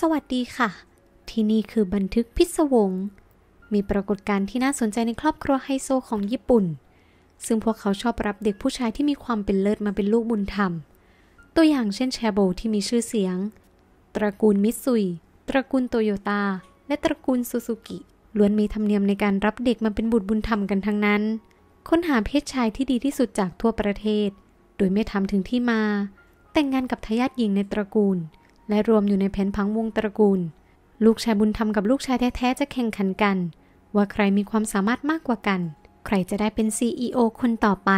สวัสดีค่ะ ที่นี่คือบันทึกพิศวง มีปรากฏการณ์ที่น่าสนใจในครอบครัวไฮโซของญี่ปุ่น ซึ่งพวกเขาชอบรับเด็กผู้ชายที่มีความเป็นเลิศมาเป็นลูกบุญธรรม ตัวอย่างเช่นแชโบที่มีชื่อเสียง ตระกูลมิสซุย ตระกูลโตโยตาและตระกูลซูซูกิล้วนมีธรรมเนียมในการรับเด็กมาเป็นบุตรบุญธรรมกันทั้งนั้น ค้นหาเพศชายที่ดีที่สุดจากทั่วประเทศ โดยไม่ทำถึงที่มา แต่งงานกับทายาทหญิงในตระกูลและรวมอยู่ในแผนพังวงตระกูล ลูกชายบุญธรรมกับลูกชายแท้ ๆ จะแข่งขันกัน ว่าใครมีความสามารถมากกว่ากัน ใครจะได้เป็นซ e o คนต่อไป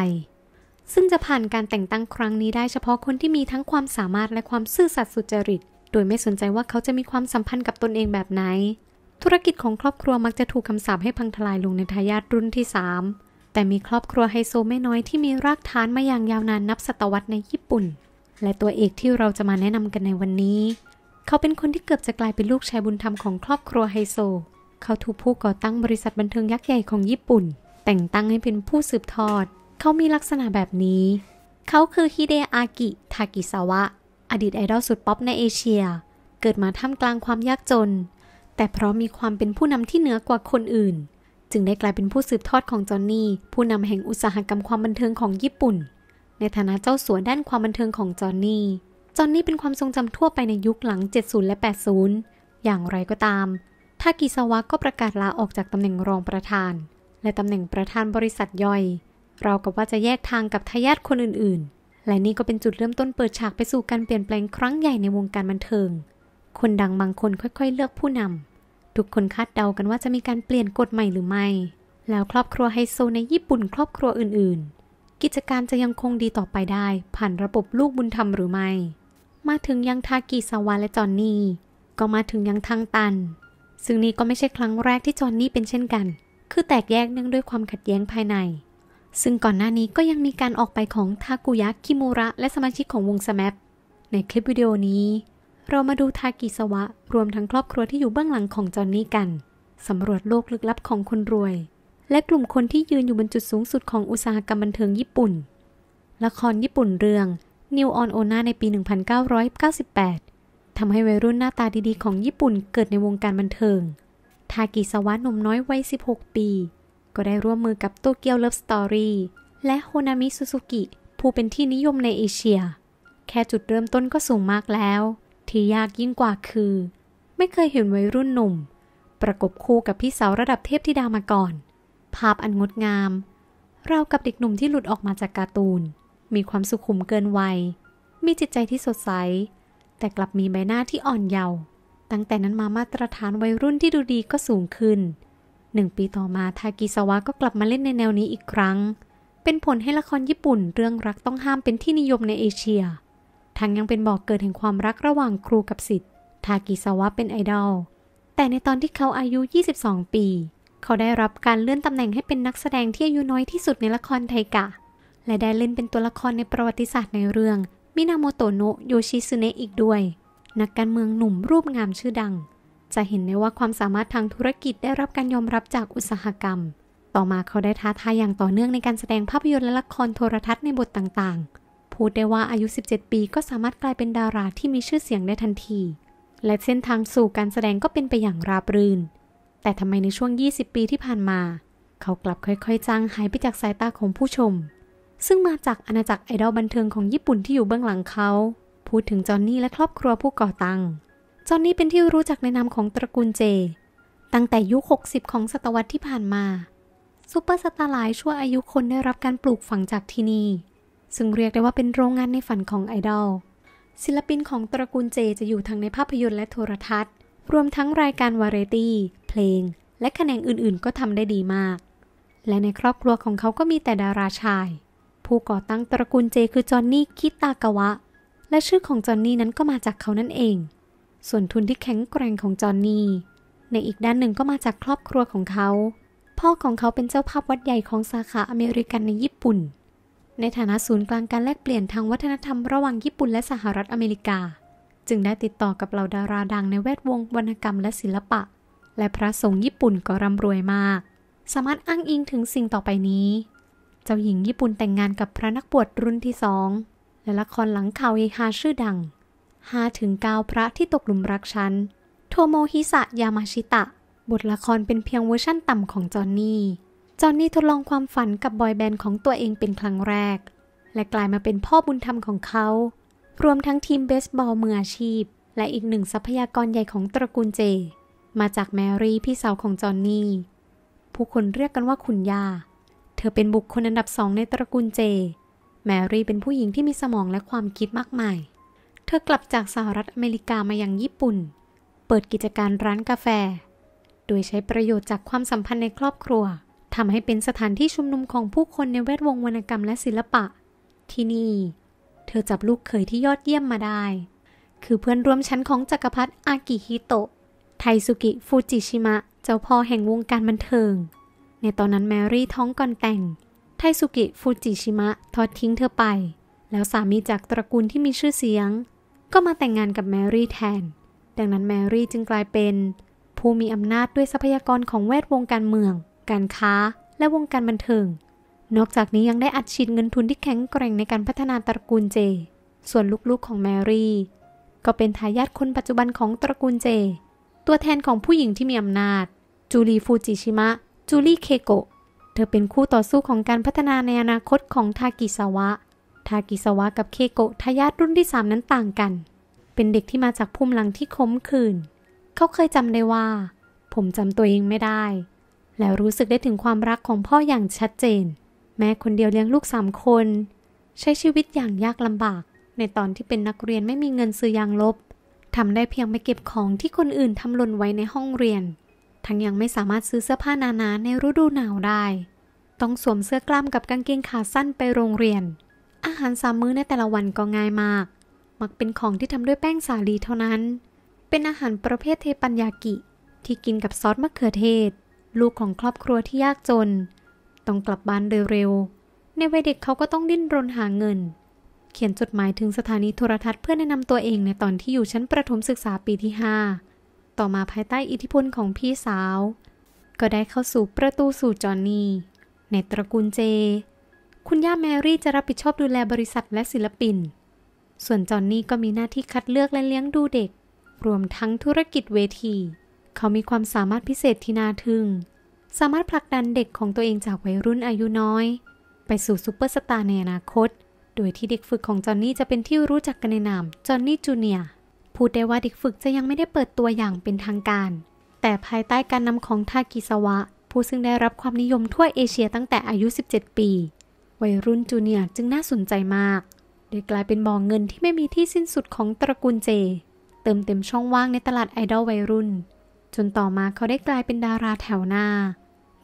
ซึ่งจะผ่านการแต่งตั้งครั้งนี้ได้เฉพาะคนที่มีทั้งความสามารถและความซื่อสัตย์สุจริต โดยไม่สนใจว่าเขาจะมีความสัมพันธ์กับตนเองแบบไหน ธุรกิจของครอบครัวมักจะถูกคำสาปให้พังทลายลงในทายาทรุ่นที่ 3 แต่มีครอบครัวไฮโซไม่น้อยที่มีรากฐานมาอย่างยาวนานนับศตวรรษในญี่ปุ่นและตัวเอกที่เราจะมาแนะนำกันในวันนี้ เขาเป็นคนที่เกือบจะกลายเป็นลูกชายบุญธรรมของครอบครัวไฮโซ เขาถูกผู้ก่อตั้งบริษัทบันเทิงยักษ์ใหญ่ของญี่ปุ่น แต่งตั้งให้เป็นผู้สืบทอด เขามีลักษณะแบบนี้ เขาคือฮิเดอากิ ทากิซาวะ อดีตไอดอลสุดป๊อปในเอเชีย เกิดมาท่ามกลางความยากจน แต่เพราะมีความเป็นผู้นำที่เหนือกว่าคนอื่น จึงได้กลายเป็นผู้สืบทอดของจอนนี่ผู้นำแห่งอุตสาหกรรมความบันเทิงของญี่ปุ่นในฐานะเจ้าสัวด้านความบันเทิงของจอห์นนี่ จอห์นนี่เป็นความทรงจำทั่วไปในยุคหลัง 70 และ 80 อย่างไรก็ตามทากิซาวะก็ประกาศลาออกจากตำแหน่งรองประธาน และตำแหน่งประธานบริษัทย่อย เรากับว่าจะแยกทางกับทายาทคนอื่นๆ และนี่ก็เป็นจุดเริ่มต้นเปิดฉาก ไปสู่การเปลี่ยนแปลงครั้งใหญ่ในวงการบันเทิง คนดังบางคนค่อยๆ เลือกผู้นำทุกคนคาดเดากันว่าจะมีการเปลี่ยนกฎใหม่หรือไม่ แล้วครอบครัวไฮโซในญี่ปุ่นครอบครัวอื่นๆกิจการจะยังคงดีต่อไปได้ ผ่านระบบลูกบุญธรรมหรือไม่ มาถึงยังทากิซาวะและจอนนี่ก็มาถึงยังทางตัน ซึ่งนี่ก็ไม่ใช่ครั้งแรกที่จอนนี่เป็นเช่นกัน คือแตกแยกเนื่องด้วยความขัดแย้งภายใน ซึ่งก่อนหน้านี้ก็ยังมีการออกไปของทากุยะ คิมูระและสมาชิกของวงสแมปในคลิปวิดีโอนี้ เรามาดูทากิสวะ รวมทั้งครอบครัวที่อยู่เบื้องหลังของจอนนี่กันสำรวจโลกลึกลับของคนรวยและกลุ่มคนที่ยืนอยู่บนจุดสูงสุดของอุตสาหกรรมบันเทิงญี่ปุ่น ละครญี่ปุ่นเรื่อง New on Ona ในปี 1998 ทำให้วัยรุ่นหน้าตาดีๆของญี่ปุ่นเกิดในวงการบันเทิง ทากิสวะหนุ่มน้อยวัย 16 ปี ก็ได้ร่วมมือกับโตเกียวเลิฟสตอรี่ และโฮนามิ ซูซุกิ ผู้เป็นที่นิยมในเอเชีย แค่จุดเริ่มต้นก็สูงมากแล้ว ที่ยากยิ่งกว่าคือ ไม่เคยเห็นวัยรุ่นหนุ่ม ประกบคู่กับพี่สาวระดับเทพธิดามาก่อนภาพอันงดงาม เรากับเด็กหนุ่มที่หลุดออกมาจากการ์ตูน มีความสุขุมเกินวัยมีจิตใจที่สดใสแต่กลับมีใบหน้าที่อ่อนเยาว์ตั้งแต่นั้นมามาตรฐานวัยรุ่นที่ดูดีก็สูงขึ้นหนึ่งปีต่อมา ทากิสวะก็กลับมาเล่นในแนวนี้อีกครั้ง เป็นผลให้ละครญี่ปุ่นเรื่องรักต้องห้ามเป็นที่นิยมในเอเชีย ทั้งยังเป็นบอกเกิดแห่งความรักระหว่างครูกับสิทธิ์ทากิสวะเป็นไอดอลแต่ในตอนที่เขาอายุ 22 ปีเขาได้รับการเลื่อนตำแหน่งให้เป็นนักแสดงที่อายุน้อยที่สุดในละครไทกะ และได้เล่นเป็นตัวละครในประวัติศาสตร์ในเรื่อง มินาโมโตโนโยชิซุเนะอีกด้วย นักการเมืองหนุ่มรูปงามชื่อดัง จะเห็นได้ว่าความสามารถทางธุรกิจได้รับการยอมรับจากอุตสาหกรรม ต่อมาเขาได้ท้าทายอย่างต่อเนื่องในการแสดงภาพยนตร์และละครโทรทัศน์ในบทต่างๆ พูดได้ว่าอายุ 17 ปี ก็สามารถกลายเป็นดาราที่มีชื่อเสียงได้ทันที และเส้นทางสู่การแสดงก็เป็นไปอย่างราบรื่นแต่ทำไมในช่วง 20 ปีที่ผ่านมา เขากลับค่อยๆ จางหายไปจากสายตาของผู้ชม ซึ่งมาจากอาณาจักรไอดอลบันเทิงของญี่ปุ่นที่อยู่เบื้องหลังเขา พูดถึงจอนนี่และครอบครัวผู้ก่อตั้ง จอนนี่เป็นที่รู้จักในนามของตระกูลเจ ตั้งแต่ยุค 60 ของศตวรรษที่ผ่านมา ซูเปอร์สตาร์หลายชั่วอายุคนได้รับการปลูกฝังจากที่นี่ ซึ่งเรียกได้ว่าเป็นโรงงานในฝันของไอดอล ศิลปินของตระกูลเจจะอยู่ทั้งในภาพยนตร์และโทรทัศน์ รวมทั้งรายการวาไรตี้ลงและแขนงอื่นๆก็ทำได้ดีมาก และในครอบครัวของเขาก็มีแต่ดาราชาย ผู้ก่อตั้งตระกูลเจคือจอห์นนี่ คิตากะวะ และชื่อของจอห์นนี่นั้นก็มาจากเขานั่นเอง ส่วนทุนที่แข็งแกร่งของจอห์นนี่ ในอีกด้านหนึ่งก็มาจากครอบครัวของเขา พ่อของเขาเป็นเจ้าภาพวัดใหญ่ของสาขาอเมริกันในญี่ปุ่น ในฐานะศูนย์กลางการแลกเปลี่ยนทางวัฒนธรรมระหว่างญี่ปุ่นและ สหรัฐอเมริกา จึงได้ติดต่อกับเหล่าดาราดังในแวดวง วรรณกรรมและศิลปะและพระสงฆ์ญี่ปุ่นก็ร่ำรวยมาก สามารถอ้างอิงถึงสิ่งต่อไปนี้ เจ้าหญิงญี่ปุ่นแต่งงานกับพระนักบวชรุ่นที่สอง และละครหลังข่าวเฮฮาชื่อดังหาถึงกาวพระที่ตกหลุมรักฉัน โทโมฮิสะ ยามาชิตะ บทละครเป็นเพียงเวอร์ชั่นต่ำของจอนนี่ จอนนี่ทดลองความฝันกับบอยแบนด์ของตัวเองเป็นครั้งแรก และกลายมาเป็นพ่อบุญธรรมของเขา รวมทั้งทีมเบสบอลมืออาชีพ และอีกหนึ่งทรัพยากรใหญ่ของตระกูลเจมาจากแมรี่พี่สาวของจอนนี่ ผู้คนเรียกกันว่า คุณย่าเธอเป็นบุคคลอันดับสองในตระกูลเจ แมรี่เป็นผู้หญิงที่มีสมองและความคิดมากมาย เธอกลับจากสหรัฐอเมริกามายังญี่ปุ่น เปิดกิจการร้านกาแฟ โดยใช้ประโยชน์จากความสัมพันธ์ในครอบครัว ทำให้เป็นสถานที่ชุมนุมของผู้คนในแวดวงวรรณกรรมและศิลปะ ที่นี่ เธอจับลูกเขยที่ยอดเยี่ยมมาได้ คือเพื่อนร่วมชั้นของจักรพรรดิอากิฮิโตะไทสุกิฟูจิชิมะเจ้าพ่อแห่งวงการบันเทิง ในตอนนั้นแมรี่ท้องก่อนแต่ง ไทสุกิฟูจิชิมะทอดทิ้งเธอไป แล้วสามีจากตระกูลที่มีชื่อเสียง ก็มาแต่งงานกับแมรี่แทน ดังนั้นแมรี่จึงกลายเป็น ผู้มีอำนาจด้วยทรัพยากรของแวดวงการเมือง การค้า และวงการบันเทิง นอกจากนี้ยังได้อัดฉีดเงินทุนที่แข็งแกร่งในการพัฒนาตระกูลเจ ส่วนลูกๆของแมรี่ ก็เป็นทายาทคนปัจจุบันของตระกูลเจตัวแทนของผู้หญิงที่มีอำนาจจูลีฟูจิชิมะจูลีเคโกะ เธอเป็นคู่ต่อสู้ของการพัฒนาในอนาคตของทากิสวะ ทากิสวะกับเคโกะทายาทรุ่นที่3นั้นต่างกัน เป็นเด็กที่มาจากภูมิหลังที่คมขื่นเขาเคยจำได้ว่า ผมจำตัวเองไม่ได้ แล้วรู้สึกได้ถึงความรักของพ่ออย่างชัดเจน แม่คนเดียวเลี้ยงลูกสามคน ใช้ชีวิตอย่างยากลำบาก ในตอนที่เป็นนักเรียนไม่มีเงินซื้อยางลบทำได้เพียงไปเก็บของที่คนอื่นทำหล่นไว้ในห้องเรียน ทั้งยังไม่สามารถซื้อเสื้อผ้านานาในฤดูหนาวได้ ต้องสวมเสื้อกล้ามกับกางเกงขาสั้นไปโรงเรียน อาหารสามมื้อในแต่ละวันก็ง่ายมาก มักเป็นของที่ทำด้วยแป้งสาลีเท่านั้น เป็นอาหารประเภทเทปัญญากิ ที่กินกับซอสมะเขือเทศ ลูกของครอบครัวที่ยากจนต้องกลับบ้านโดยเร็ว ในวัยเด็กเขาก็ต้องดิ้นรนหาเงินเขียนจดหมายถึงสถานีโทรทัศน์เพื่อแนะนำตัวเองในตอนที่อยู่ชั้นประถมศึกษาปีที่5ต่อมาภายใต้อิทธิพลของพี่สาว ก็ได้เข้าสู่ประตูสู่จอห์นนี่ในตระกูลเจ คุณย่าแมรี่จะรับผิดชอบดูแลบริษัทและศิลปิน ส่วนจอห์นนี่ก็มีหน้าที่คัดเลือกและเลี้ยงดูเด็ก รวมทั้งธุรกิจเวที เขามีความสามารถพิเศษที่น่าทึ่ง สามารถผลักดันเด็กของตัวเองจากวัยรุ่นอายุน้อย ไปสู่ซูเปอร์สตาร์ในอนาคตโดยที่เด็กฝึกของจอนนี่จะเป็นที่รู้จักกันในนาม จอนนี่จูเนียพูดได้ว่าเด็กฝึกจะยังไม่ได้เปิดตัวอย่างเป็นทางการ แต่ภายใต้การนำของทากิสวะ ผู้ซึ่งได้รับความนิยมทั่วเอเชียตั้งแต่อายุ 17 ปี วัยรุ่นจูเนียจึงน่าสนใจมาก โดยกลายเป็นบ่องเงินที่ไม่มีที่สิ้นสุดของตระกูลเจ เติมเต็มช่องว่างในตลาดไอดอลวัยรุ่น จนต่อมาเขาได้กลายเป็นดาราแถวหน้า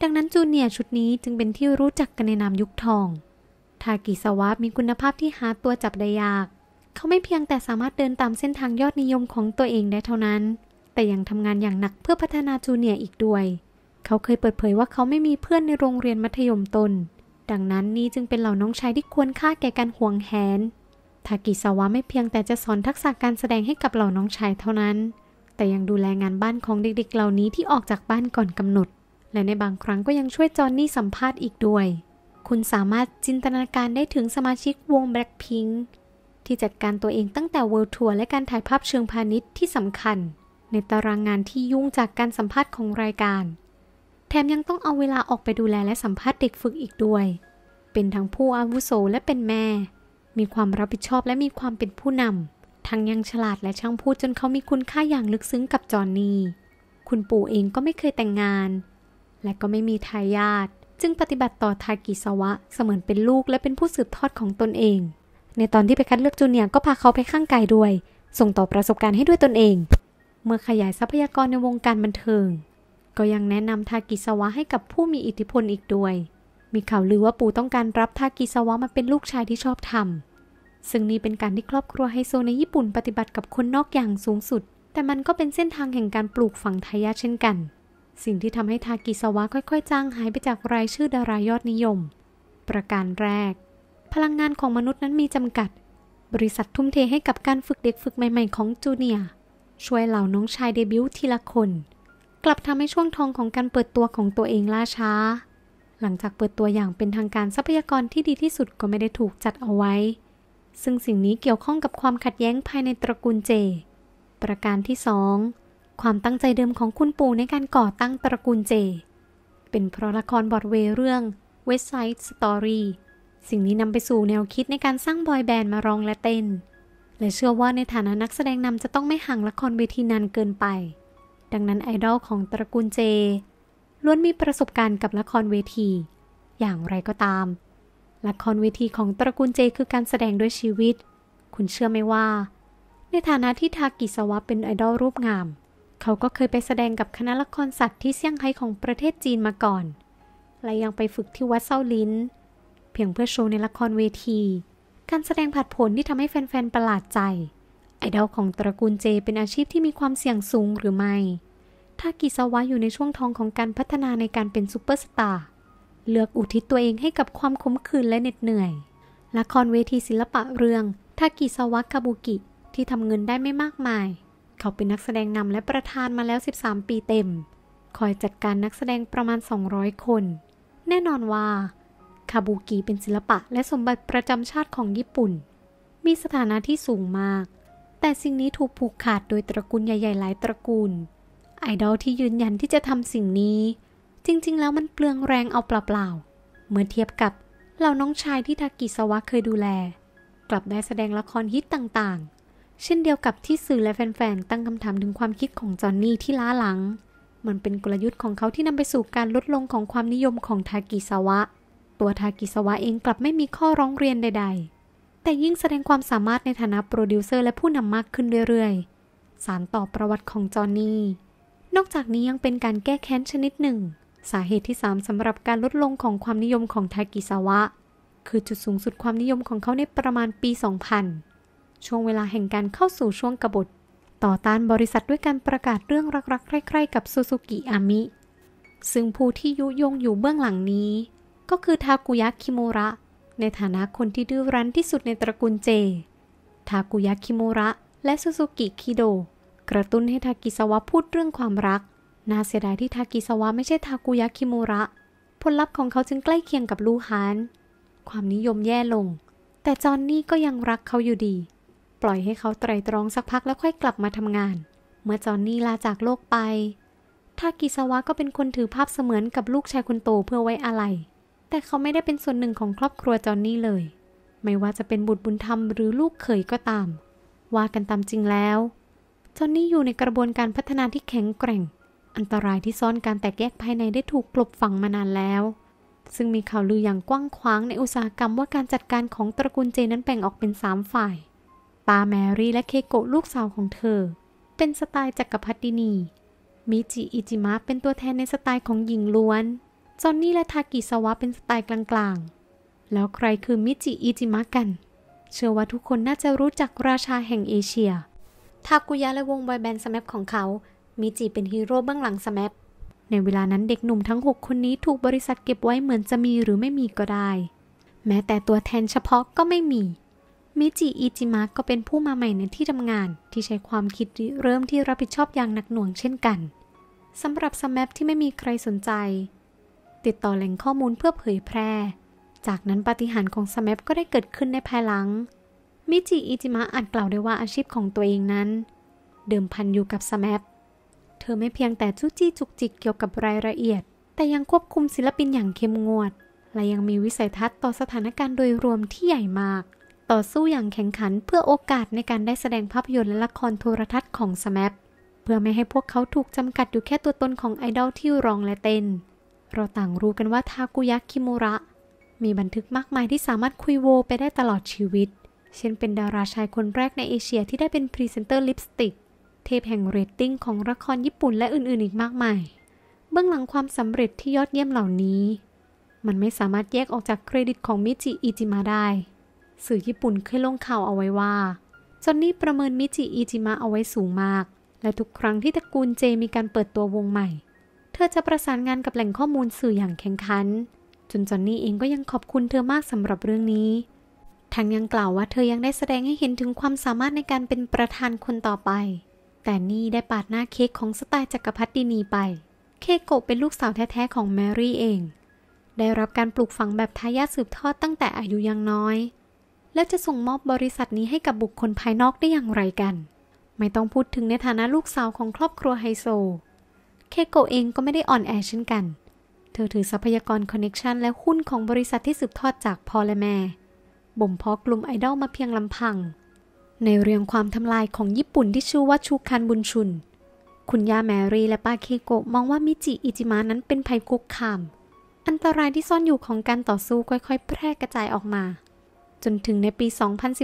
ดังนั้นจูเนียชุดนี้จึงเป็นที่รู้จักกันในนามยุคทองทากิสวะมีคุณภาพที่หาตัวจับได้ยาก เขาไม่เพียงแต่สามารถเดินตามเส้นทางยอดนิยมของตัวเองได้เท่านั้น แต่ยังทำงานอย่างหนักเพื่อพัฒนาจูเนียร์อีกด้วย เขาเคยเปิดเผยว่าเขาไม่มีเพื่อนในโรงเรียนมัธยมต้นดังนั้นนี่จึงเป็นเหล่าน้องชายที่ควรค่าแก่การห่วงแหน ทากิสวะไม่เพียงแต่จะสอนทักษะการแสดงให้กับเหล่าน้องชายเท่านั้น แต่ยังดูแลงานบ้านของเด็ก ๆ เหล่านี้ที่ออกจากบ้านก่อนกำหนด และในบางครั้งก็ยังช่วยจอนนี่สัมภาษณ์อีกด้วยคุณสามารถจินตนาการได้ถึงสมาชิกวง Blackpink ที่จัดการตัวเองตั้งแต่เวิลด์ทัวร์และการถ่ายภาพเชิงพาณิชย์ที่สำคัญ ในตารางงานที่ยุ่งจากการสัมภาษณ์ของรายการ แถมยังต้องเอาเวลาออกไปดูแลและสัมภาษณ์เด็กฝึกอีกด้วย เป็นทั้งผู้อาวุโสและเป็นแม่ มีความรับผิดชอบและมีความเป็นผู้นำ ทั้งยังฉลาดและช่างพูดจนเขามีคุณค่าอย่างลึกซึ้งกับจอนนี่ คุณปู่เองก็ไม่เคยแต่งงาน และก็ไม่มีทายาทจึงปฏิบัติต่อทากิสวะเสมือนเป็นลูกและเป็นผู้สืบทอดของตนเอง ในตอนที่ไปคัดเลือกจูเนียร์ก็พาเขาไปข้างกายด้วย ส่งต่อประสบการณ์ให้ด้วยตนเอง เมื่อขยายทรัพยากรในวงการบันเทิง ก็ยังแนะนำทากิสวะให้กับผู้มีอิทธิพลอีกด้วย มีข่าวลือว่าปู่ต้องการรับทากิสวะมาเป็นลูกชายที่ชอบทำซึ่งนี่เป็นการที่ครอบครัวไฮโซในญี่ปุ่นปฏิบัติกับคนนอกอย่างสูงสุด แต่มันก็เป็นเส้นทางแห่งการปลูกฝังทายาทเช่นกันสิ่งที่ทำให้ทากิสวะค่อยๆจางหายไปจากรายชื่อดารายอดนิยม ประการแรก พลังงานของมนุษย์นั้นมีจำกัด บริษัททุ่มเทให้กับการฝึกเด็กฝึกใหม่ๆ ของจูเนีย ช่วยเหล่าน้องชายเดบิวต์ทีละคน กลับทำให้ช่วงทองของการเปิดตัวของตัวเองล่าช้า หลังจากเปิดตัวอย่างเป็นทางการทรัพยากรที่ดีที่สุดก็ไม่ได้ถูกจัดเอาไว้ ซึ่งสิ่งนี้เกี่ยวข้องกับความขัดแย้งภายในตระกูลเจ ประการที่สองความตั้งใจเดิมของคุณปู่ในการก่อตั้ง ตระกูลเจ เป็นเพราะละครบอดเวย์เรื่อง West Side Story สิ่งนี้นำไปสู่แนวคิดในการสร้างบอยแบนด์มาร้องและเต้น และเชื่อว่าในฐานะนักแสดงนำจะต้องไม่ห่างละครเวทีนานเกินไป ดังนั้นไอดอลของตระกูลเจล้วนมีประสบการณ์กับละครเวที อย่างไรก็ตาม ละครเวทีของตระกูลเจคือการแสดงด้วยชีวิต คุณเชื่อไหมว่าในฐานะที่ทากิสวะเป็นไอดอลรูปงามเขาก็เคยไปแสดงกับคณะละครสัตว์ที่เซี่ยงไฮ้ของประเทศจีนมาก่อน และยังไปฝึกที่วัดเซาลิน เพียงเพื่อโชว์ในละครเวที การแสดงผัดผลที่ทำให้แฟนๆ ประหลาดใจ ไอดอลของตระกูลเจเป็นอาชีพที่มีความเสี่ยงสูงหรือไม่ ถ้ากิาวะอยู่ในช่วงทองของการพัฒนาในการเป็นซูเปอร์สตาร์ เลือกอุทิศตัวเองให้กับความขมขื่นและเหน็ดเหนื่อย ละครเวทีศิลปะเรื่องทากิาวะคาบุกิที่ทำเงินได้ไม่มากมายเขาเป็นนักแสดงนำและประธานมาแล้ว 13 ปีเต็ม คอยจัดการนักแสดงประมาณ 200 คน แน่นอนว่าคาบูกิเป็นศิลปะและสมบัติประจำชาติของญี่ปุ่น มีสถานะที่สูงมาก แต่สิ่งนี้ถูกผูกขาดโดยตระกูลใหญ่ๆ หลายตระกูล ไอดอลที่ยืนยันที่จะทำสิ่งนี้ จริงๆ แล้วมันเปลืองแรงเอาเปล่าๆ เมื่อเทียบกับเหล่าน้องชายที่ทากิสวะเคยดูแล กลับได้แสดงละครฮิตต่างๆเช่นเดียวกับที่สื่อและแฟนๆ ตั้งคำถามถึงความคิดของจอห์นนี่ที่ล้าหลัง มันเป็นกลยุทธ์ของเขาที่นำไปสู่การลดลงของความนิยมของทากิสวะ ตัวทากิสวะเองกลับไม่มีข้อร้องเรียนใด ๆ แต่ยิ่งแสดงความสามารถในฐานะโปรดิวเซอร์และผู้นำมากขึ้นเรื่อยๆ สารต่อประวัติของจอห์นนี่ นอกจากนี้ยังเป็นการแก้แค้นชนิดหนึ่ง สาเหตุที่ 3สำหรับการลดลงของความนิยมของทากิสวะ คือจุดสูงสุดความนิยมของเขาในประมาณปี 2000ช่วงเวลาแห่งการเข้าสู่ช่วงกบฏต่อต้านบริษัทด้วยการประกาศเรื่องรักๆใคร่ๆกับซูซูกิอามิ ซึ่งผู้ที่ยุยงอยู่เบื้องหลังนี้ ก็คือทากุยะ คิโมระ ในฐานะคนที่ดื้อรั้นที่สุดในตระกูลเจทากุยะ คิโมระ และซูซูกิ คิโด กระตุ้นให้ทากิสวะพูดเรื่องความรักน่าเสียดายที่ทากิสวะไม่ใช่ทากุยะคิโมระ ผลลัพธ์ของเขาจึงใกล้เคียงกับลูฮานความนิยมแย่ลง แต่จอนนี่ก็ยังรักเขาอยู่ดีปล่อยให้เขาไตรตรองสักพักแล้วค่อยกลับมาทำงาน เมื่อจอนนี่ลาจากโลกไปทากิสวะก็เป็นคนถือภาพเสมือนกับลูกชายคนโตเพื่อไว้อะไร แต่เขาไม่ได้เป็นส่วนหนึ่งของครอบครัวจอนนี่เลย ไม่ว่าจะเป็นบุตรบุญธรรมหรือลูกเขยก็ตาม ว่ากันตามจริงแล้ว จอนนี่อยู่ในกระบวนการพัฒนาที่แข็งแกร่ง อันตรายที่ซ่อนการแตกแยกภายในได้ถูกกลบฝังมานานแล้ว ซึ่งมีข่าวลืออย่างกว้างขวางในอุตสาหกรรมว่าการจัดการของตระกูลเจนั้นแบ่งออกเป็น3ฝ่ายาแมรี่และเคโกะลูกสาวของเธอ เป็นสไตล์จักรพรรดินี มิจิอิจิมะเป็นตัวแทนในสไตล์ของหญิงล้วน จอนนี่และทากิสวะเป็นสไตล์กลางๆ แล้วใครคือมิจิอิจิมะกัน เชื่อว่าทุกคนน่าจะรู้จักราชาแห่งเอเชีย ทากุยะและวงบอยแบนด์สแมปของเขา มิจิเป็นฮีโร่เบื้องหลังสแมปในเวลานั้นเด็กหนุ่มทั้ง 6 คนนี้ถูกบริษัทเก็บไว้เหมือนจะมีหรือไม่มีก็ได้ แม้แต่ตัวแทนเฉพาะก็ไม่มีมิจิอิจิมะก็เป็นผู้มาใหม่ในที่ทำงานที่ใช้ความคิดเริ่มที่รับผิดชอบอย่างหนักหน่วงเช่นกัน สำหรับสมัปที่ไม่มีใครสนใจ ติดต่อแหล่งข้อมูลเพื่อเผยแพร่ จากนั้นปาฏิหาริย์ของสมัปก็ได้เกิดขึ้นในภายหลัง มิจิอิจิมะอาจกล่าวได้ว่าอาชีพของตัวเองนั้น เดิมพันอยู่กับสมัปเธอไม่เพียงแต่จู้จี้จุกจิกเกี่ยวกับรายละเอียด แต่ยังควบคุมศิลปินอย่างเข้มงวด และยังมีวิสัยทัศน์ต่อสถานการณ์โดยรวมที่ใหญ่มากต่อสู้อย่างแข่งขันเพื่อโอกาสในการได้แสดงภาพยนตร์และละครโทรทัศน์ของสมัเพื่อไม่ให้พวกเขาถูกจำกัดอยู่แค่ตัวตนของไอดอลที่ร้องและเต้น เราต่างรู้กันว่าทากุยะคิมูระมีบันทึกมากมายที่สามารถคุยโวไปได้ตลอดชีวิต เช่นเป็นดาราชายคนแรกในเอเชียที่ได้เป็นพรีเซนเตอร์ลิปสติก เทพแห่งเรตติ้งของละครญี่ปุ่นและอื่นๆอีกมากมายเบื้องหลังความสำเร็จที่ยอดเยี่ยมเหล่านี้ มันไม่สามารถแยกออกจากเครดิตของมิจิอิจิมาได้สื่อญี่ปุ่นเคยลงข่าวเอาไว้ว่าจอนนี่ประเมินมิจิอิจิมะเอาไว้สูงมาก และทุกครั้งที่ตระกูลเจมีการเปิดตัววงใหม่ เธอจะประสานงานกับแหล่งข้อมูลสื่ออย่างแข่งขันจนจอนนี่เองก็ยังขอบคุณเธอมากสำหรับเรื่องนี้ ทั้งยังกล่าวว่าเธอยังได้แสดงให้เห็นถึงความสามารถในการเป็นประธานคนต่อไป แต่นี่ได้ปาดหน้าเค้กของสไตล์จักรพรรดินีไป เคกโกเป็นลูกสาวแท้ๆของแมรี่เอง ได้รับการปลูกฝังแบบทายาทสืบทอดตั้งแต่อายุยังน้อยและจะส่งมอบบริษัทนี้ให้กับบุคคลภายนอกได้อย่างไรกัน ไม่ต้องพูดถึงในฐานะลูกสาวของครอบครัวไฮโซ เคโกเองก็ไม่ได้อ่อนแอเช่นกัน เธอถือทรัพยากรคอนเน็ชันและหุ้นของบริษัทที่สืบทอดจากพ่อและแม่ บ่มเพาะกลุ่มไอดอลมาเพียงลำพัง ในเรื่องความทำลายของญี่ปุ่นที่ชื่อว่าชูคันบุญชุนคุณย่าแมรี่และป้าเคโกมองว่ามิจิอิจิมะนั้นเป็นภัยคุกคาม อันตรายที่ซ่อนอยู่ของการต่อสู้ค่อยๆ แพร่กระจายออกมาจนถึงในปี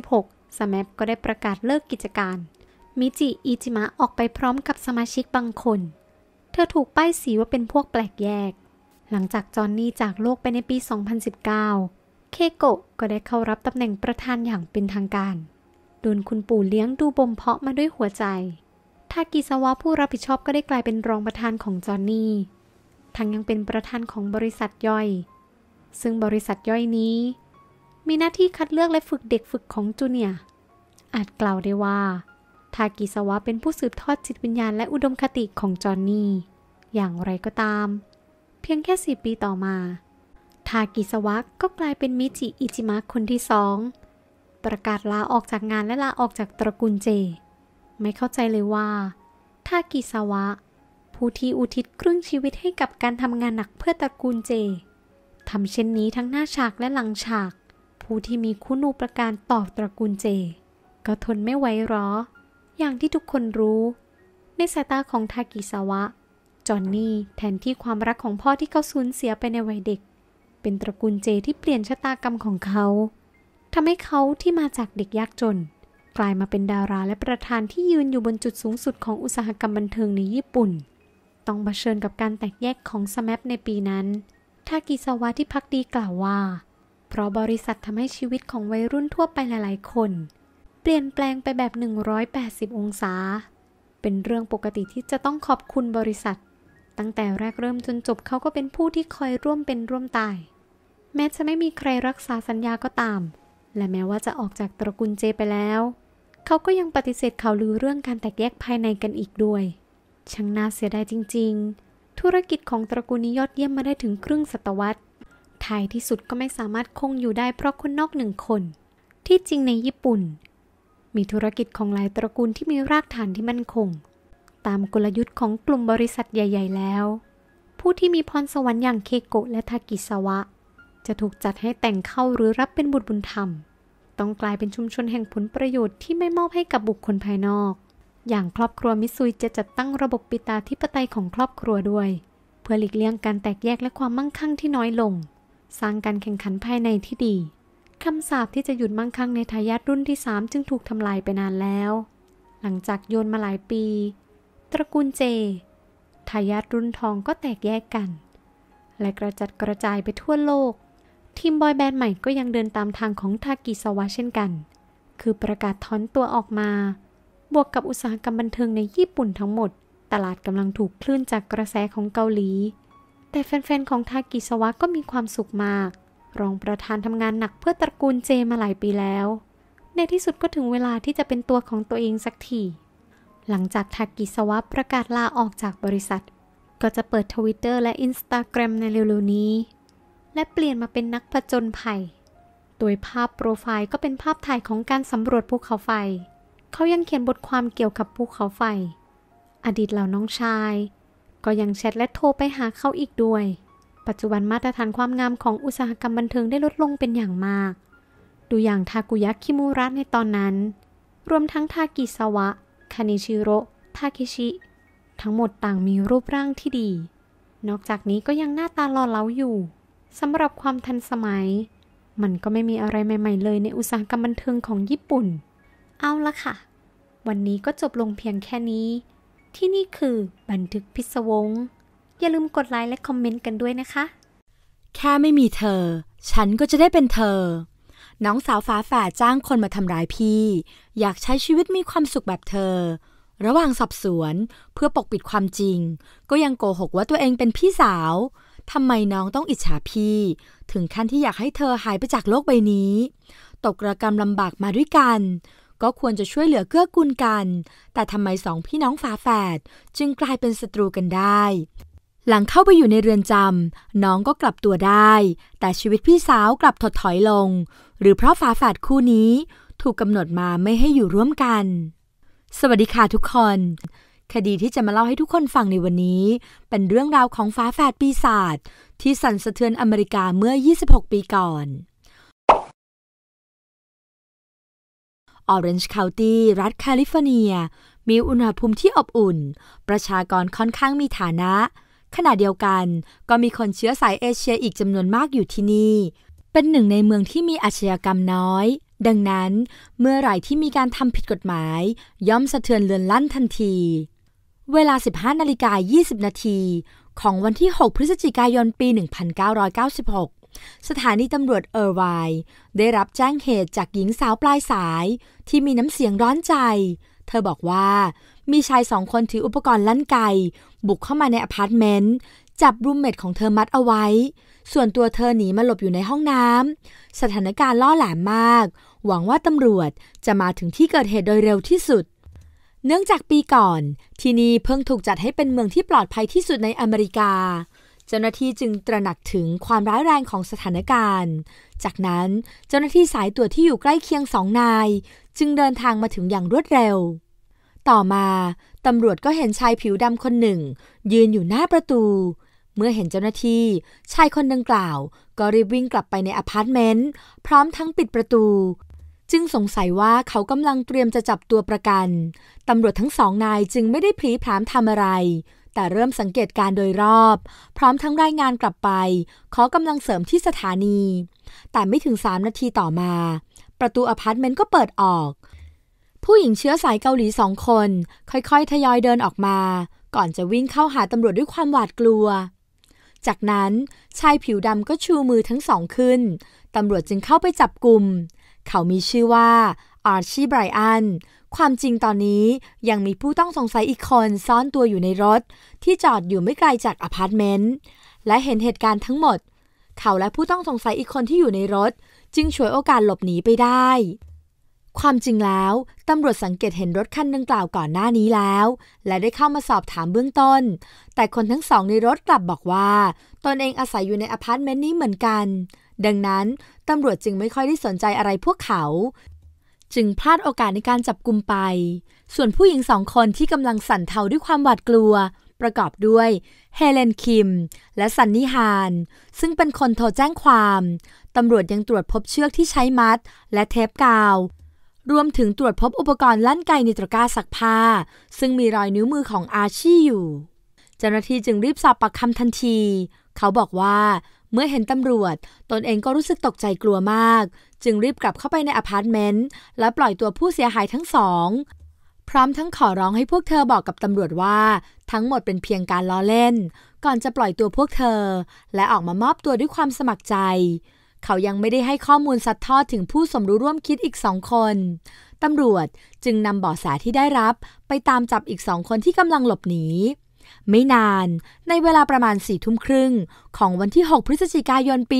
2016สแมปก็ได้ประกาศเลิกกิจการ มิจิอิจิมะ ออกไปพร้อมกับสมาชิกบางคน เธอถูกป้ายสีว่าเป็นพวกแปลกแยก หลังจากจอนนี่จากโลกไปในปี 2019 เคโกะก็ได้เข้ารับตำแหน่งประธานอย่างเป็นทางการ โดนคุณปู่เลี้ยงดูบ่มเพาะมาด้วยหัวใจ ทากิซาวะผู้รับผิดชอบก็ได้กลายเป็นรองประธานของจอนนี่ ทั้งยังเป็นประธานของบริษัทย่อย ซึ่งบริษัทย่อยนี้มีหน้าที่คัดเลือกและฝึกเด็กฝึกของจูเนีย อาจกล่าวได้ว่า ทากิสวะเป็นผู้สืบทอดจิตวิญญาณและอุดมคติของจอห์นนี่ อย่างไรก็ตาม เพียงแค่สี่ปีต่อมา ทากิสวะ ก็กลายเป็นมิจิอิจิมะคนที่สอง ประกาศลาออกจากงานและลาออกจากตระกูลเจ ไม่เข้าใจเลยว่า ทากิสวะ ผู้ที่อุทิศครึ่งชีวิตให้กับการทำงานหนักเพื่อตระกูลเจทำเช่นนี้ทั้งหน้าฉากและหลังฉากผู้ที่มีคุณูปการตอบตระกูลเจ ก็ทนไม่ไหวหรอ อย่างที่ทุกคนรู้ ในสายตาของทากิสาวะจอนนี่แทนที่ความรักของพ่อที่เขาสูญเสียไปในวัยเด็ก เป็นตระกูลเจที่เปลี่ยนชะตากรรมของเขาทำให้เขาที่มาจากเด็กยากจน กลายมาเป็นดาราและประธานที่ยืนอยู่บนจุดสูงสุดของอุตสาหกรรมบันเทิงในญี่ปุ่น ต้องเผชิญกับการแตกแยกของสมัปในปีนั้นทากิสาวะที่พักดีกล่าวว่าเพราะบริษัททำให้ชีวิตของวัยรุ่นทั่วไปหลายๆ คน เปลี่ยนแปลงไปแบบ 180 องศา เป็นเรื่องปกติที่จะต้องขอบคุณบริษัท ตั้งแต่แรกเริ่มจนจบเขาก็เป็นผู้ที่คอยร่วมเป็นร่วมตาย แม้จะไม่มีใครรักษาสัญญาก็ตาม และแม้ว่าจะออกจากตระกูลเจไปแล้ว เขาก็ยังปฏิเสธข่าวลือเรื่องการแตกแยกภายในกันอีกด้วยช่างน่าเสียดายจริง ๆ ธุรกิจของตระกูลนี้ยอดเยี่ยมมาได้ถึงครึ่งศตวรรษท้ายที่สุดก็ไม่สามารถคงอยู่ได้เพราะคนนอกหนึ่งคน ที่จริงในญี่ปุ่น มีธุรกิจของหลายตระกูลที่มีรากฐานที่มั่นคง ตามกลยุทธ์ของกลุ่มบริษัทใหญ่ๆแล้ว ผู้ที่มีพรสวรรค์อย่างเคโกะและทากิสวะ จะถูกจัดให้แต่งเข้าหรือรับเป็นบุตรบุญธรรม ต้องกลายเป็นชุมชนแห่งผลประโยชน์ที่ไม่มอบให้กับบุคคลภายนอก อย่างครอบครัวมิซุยจะจัดตั้งระบบปิตาธิปไตยของครอบครัวด้วย เพื่อหลีกเลี่ยงการแตกแยกและความมั่งคั่งที่น้อยลงสร้างการแข่งขันภายในที่ดีคำสาปที่จะหยุดมั่งคั่งในทายาทรุ่นที่สามจึงถูกทำลายไปนานแล้ว หลังจากโยนมาหลายปี ตระกูลเจ ทายาทรุ่นทองก็แตกแยกกัน และกระจัดกระจายไปทั่วโลก ทีมบอยแบนด์ใหม่ก็ยังเดินตามทางของทากิสวะเช่นกัน คือประกาศถอนตัวออกมา บวกกับอุตสาหกรรมบันเทิงในญี่ปุ่นทั้งหมด ตลาดกำลังถูกคลื่นจากกระแสของเกาหลีแต่แฟนๆ ของทากิสวะก็มีความสุขมาก รองประธานทำงานหนักเพื่อตระกูลเจมาหลายปีแล้ว ในที่สุดก็ถึงเวลาที่จะเป็นตัวของตัวเองสักที หลังจากทากิสวะประกาศลาออกจากบริษัท ก็จะเปิดทวิตเตอร์และอินสตาแกรมในเร็วๆ นี้ และเปลี่ยนมาเป็นนักผจญภัยโดยภาพโปรไฟล์ก็เป็นภาพถ่ายของการสำรวจภูเขาไฟเขายังเขียนบทความเกี่ยวกับภูเขาไฟ อดีตเหล่าน้องชายก็ยังแชทและโทรไปหาเขาอีกด้วย ปัจจุบันมาตรฐานความงามของอุตสาหกรรมบันเทิง ได้ลดลงเป็นอย่างมาก ดูอย่างทากุยะ คิมูระในตอนนั้น รวมทั้งทากิซาวะ คานิชิโรทาคิชิ ทั้งหมดต่างมีรูปร่างที่ดี นอกจากนี้ก็ยังหน้าตาหล่อเหลาอยู่ สำหรับความทันสมัย มันก็ไม่มีอะไรใหม่ๆเลยในอุตสาหกรรมบันเทิงของญี่ปุ่น เอาละค่ะ วันนี้ก็จบลงเพียงแค่นี้ที่นี่คือบันทึกพิศวง อย่าลืมกดไลค์และคอมเมนต์กันด้วยนะคะ แค่ไม่มีเธอ ฉันก็จะได้เป็นเธอ น้องสาวฝาแฝดจ้างคนมาทำร้ายพี่ อยากใช้ชีวิตมีความสุขแบบเธอ ระหว่างสอบสวนเพื่อปกปิดความจริง ก็ยังโกหกว่าตัวเองเป็นพี่สาว ทำไมน้องต้องอิจฉาพี่ ถึงขั้นที่อยากให้เธอหายไปจากโลกใบนี้ ตกระกรรมลำบากมาด้วยกันก็ควรจะช่วยเหลือเกื้อกูลกัน แต่ทำไมสอง พี่น้องฝาแฝดจึงกลายเป็นศัตรูกันได้ หลังเข้าไปอยู่ในเรือนจำน้องก็กลับตัวได้ แต่ชีวิตพี่สาวกลับถดถอยลง หรือเพราะฝาแฝดคู่นี้ถูกกำหนดมาไม่ให้อยู่ร่วมกัน สวัสดีค่ะทุกคน คดีที่จะมาเล่าให้ทุกคนฟังในวันนี้ เป็นเรื่องราวของฝาแฝดปีศาจที่สั่นสะเทือนอเมริกาเมื่อ 26 ปีก่อนออเรนจ์คาวตี้รัฐแคลิฟอร์เนีย มีอุณหภูมิที่อบอุ่น ประชากรค่อนข้างมีฐานะขณะเดียวกันก็มีคนเชื้อสายเอเชียอีกจำนวนมากอยู่ที่นี่ เป็นหนึ่งในเมืองที่มีอาชญากรรมน้อย ดังนั้นเมื่อไหร่ที่มีการทำผิดกฎหมาย ย่อมสะเทือนเลือนลั่นทันที เวลา 15นาฬิกา20นาทีของวันที่ 6 พฤศจิกายนปี 1996สถานีตำรวจเออร์ไวได้รับแจ้งเหตุจากหญิงสาวปลายสาย ที่มีน้ำเสียงร้อนใจ เธอบอกว่า มีชายสองคนถืออุปกรณ์ลั่นไกบุกเข้ามาในอพาร์ตเมนต์ จับรูมเมทของเธอมัดเอาไว้ ส่วนตัวเธอหนีมาหลบอยู่ในห้องน้ำสถานการณ์ล่อแหลมมาก หวังว่าตำรวจจะมาถึงที่เกิดเหตุโดยเร็วที่สุด เนื่องจากปีก่อน ที่นี่เพิ่งถูกจัดให้เป็นเมืองที่ปลอดภัยที่สุดในอเมริกาเจ้าหน้าที่จึงตระหนักถึงความร้ายแรงของสถานการณ์ จากนั้นเจ้าหน้าที่สายตรวจที่อยู่ใกล้เคียงสองนาย จึงเดินทางมาถึงอย่างรวดเร็ว ต่อมา ตำรวจก็เห็นชายผิวดำคนหนึ่ง ยืนอยู่หน้าประตู เมื่อเห็นเจ้าหน้าที่ชายคนดังกล่าว ก็รีบวิ่งกลับไปในอพาร์ตเมนต์พร้อมทั้งปิดประตู จึงสงสัยว่าเขากำลังเตรียมจะจับตัวประกัน ตำรวจทั้งสองนายจึงไม่ได้พลีพรามทำอะไรแต่เริ่มสังเกตการโดยรอบ พร้อมทั้งรายงานกลับไป ขอกำลังเสริมที่สถานี แต่ไม่ถึง 3 นาทีต่อมา ประตูอพาร์ตเมนต์ก็เปิดออก ผู้หญิงเชื้อสายเกาหลีสองคน ค่อยๆทยอยเดินออกมา ก่อนจะวิ่งเข้าหาตำรวจด้วยความหวาดกลัว จากนั้น ชายผิวดำก็ชูมือทั้งสองขึ้นตำรวจจึงเข้าไปจับกลุ่ม เขามีชื่อว่าอาร์ชีไบรอันความจริงตอนนี้ยังมีผู้ต้องสงสัยอีกคนซ่อนตัวอยู่ในรถ ที่จอดอยู่ไม่ไกลจากอพาร์ตเมนต์และเห็นเหตุการณ์ทั้งหมด เขาและผู้ต้องสงสัยอีกคนที่อยู่ในรถ จึงฉวยโอกาสหลบหนีไปได้ ความจริงแล้วตำรวจสังเกตเห็นรถคันดังกล่าวก่อนหน้านี้แล้ว และได้เข้ามาสอบถามเบื้องต้น แต่คนทั้งสองในรถกลับบอกว่าตนเองอาศัยอยู่ในอพาร์ตเมนต์นี้เหมือนกัน ดังนั้นตำรวจจึงไม่ค่อยได้สนใจอะไรพวกเขาจึงพลาดโอกาสในการจับกลุ่มไป ส่วนผู้หญิงสองคนที่กำลังสั่นเทาด้วยความหวาดกลัว ประกอบด้วยเฮเลนคิม และซันนี่ฮานซึ่งเป็นคนโทรแจ้งความตำรวจยังตรวจพบเชือกที่ใช้มัด และเทปกาว รวมถึงตรวจพบอุปกรณ์ลั่นไกในตะกร้าสักผ้า ซึ่งมีรอยนิ้วมือของอาชีอยู่ เจ้าหน้าที่จึงรีบสอบปากคำทันทีเขาบอกว่าเมื่อเห็นตำรวจตนเองก็รู้สึกตกใจกลัวมาก จึงรีบกลับเข้าไปในอพาร์ตเมนต์ และปล่อยตัวผู้เสียหายทั้งสอง พร้อมทั้งขอร้องให้พวกเธอบอกกับตำรวจว่าทั้งหมดเป็นเพียงการล้อเล่น ก่อนจะปล่อยตัวพวกเธอและออกมามอบตัวด้วยความสมัครใจ เขายังไม่ได้ให้ข้อมูลสัดทอดถึงผู้สมรู้ร่วมคิดอีกสองคนตำรวจจึงนำเบาะแสที่ได้รับไปตามจับอีกสองคนที่กำลังหลบหนีไม่นานในเวลาประมาณสี่ทุ่มครึ่ง ของวันที่ 6 พฤศจิกายนปี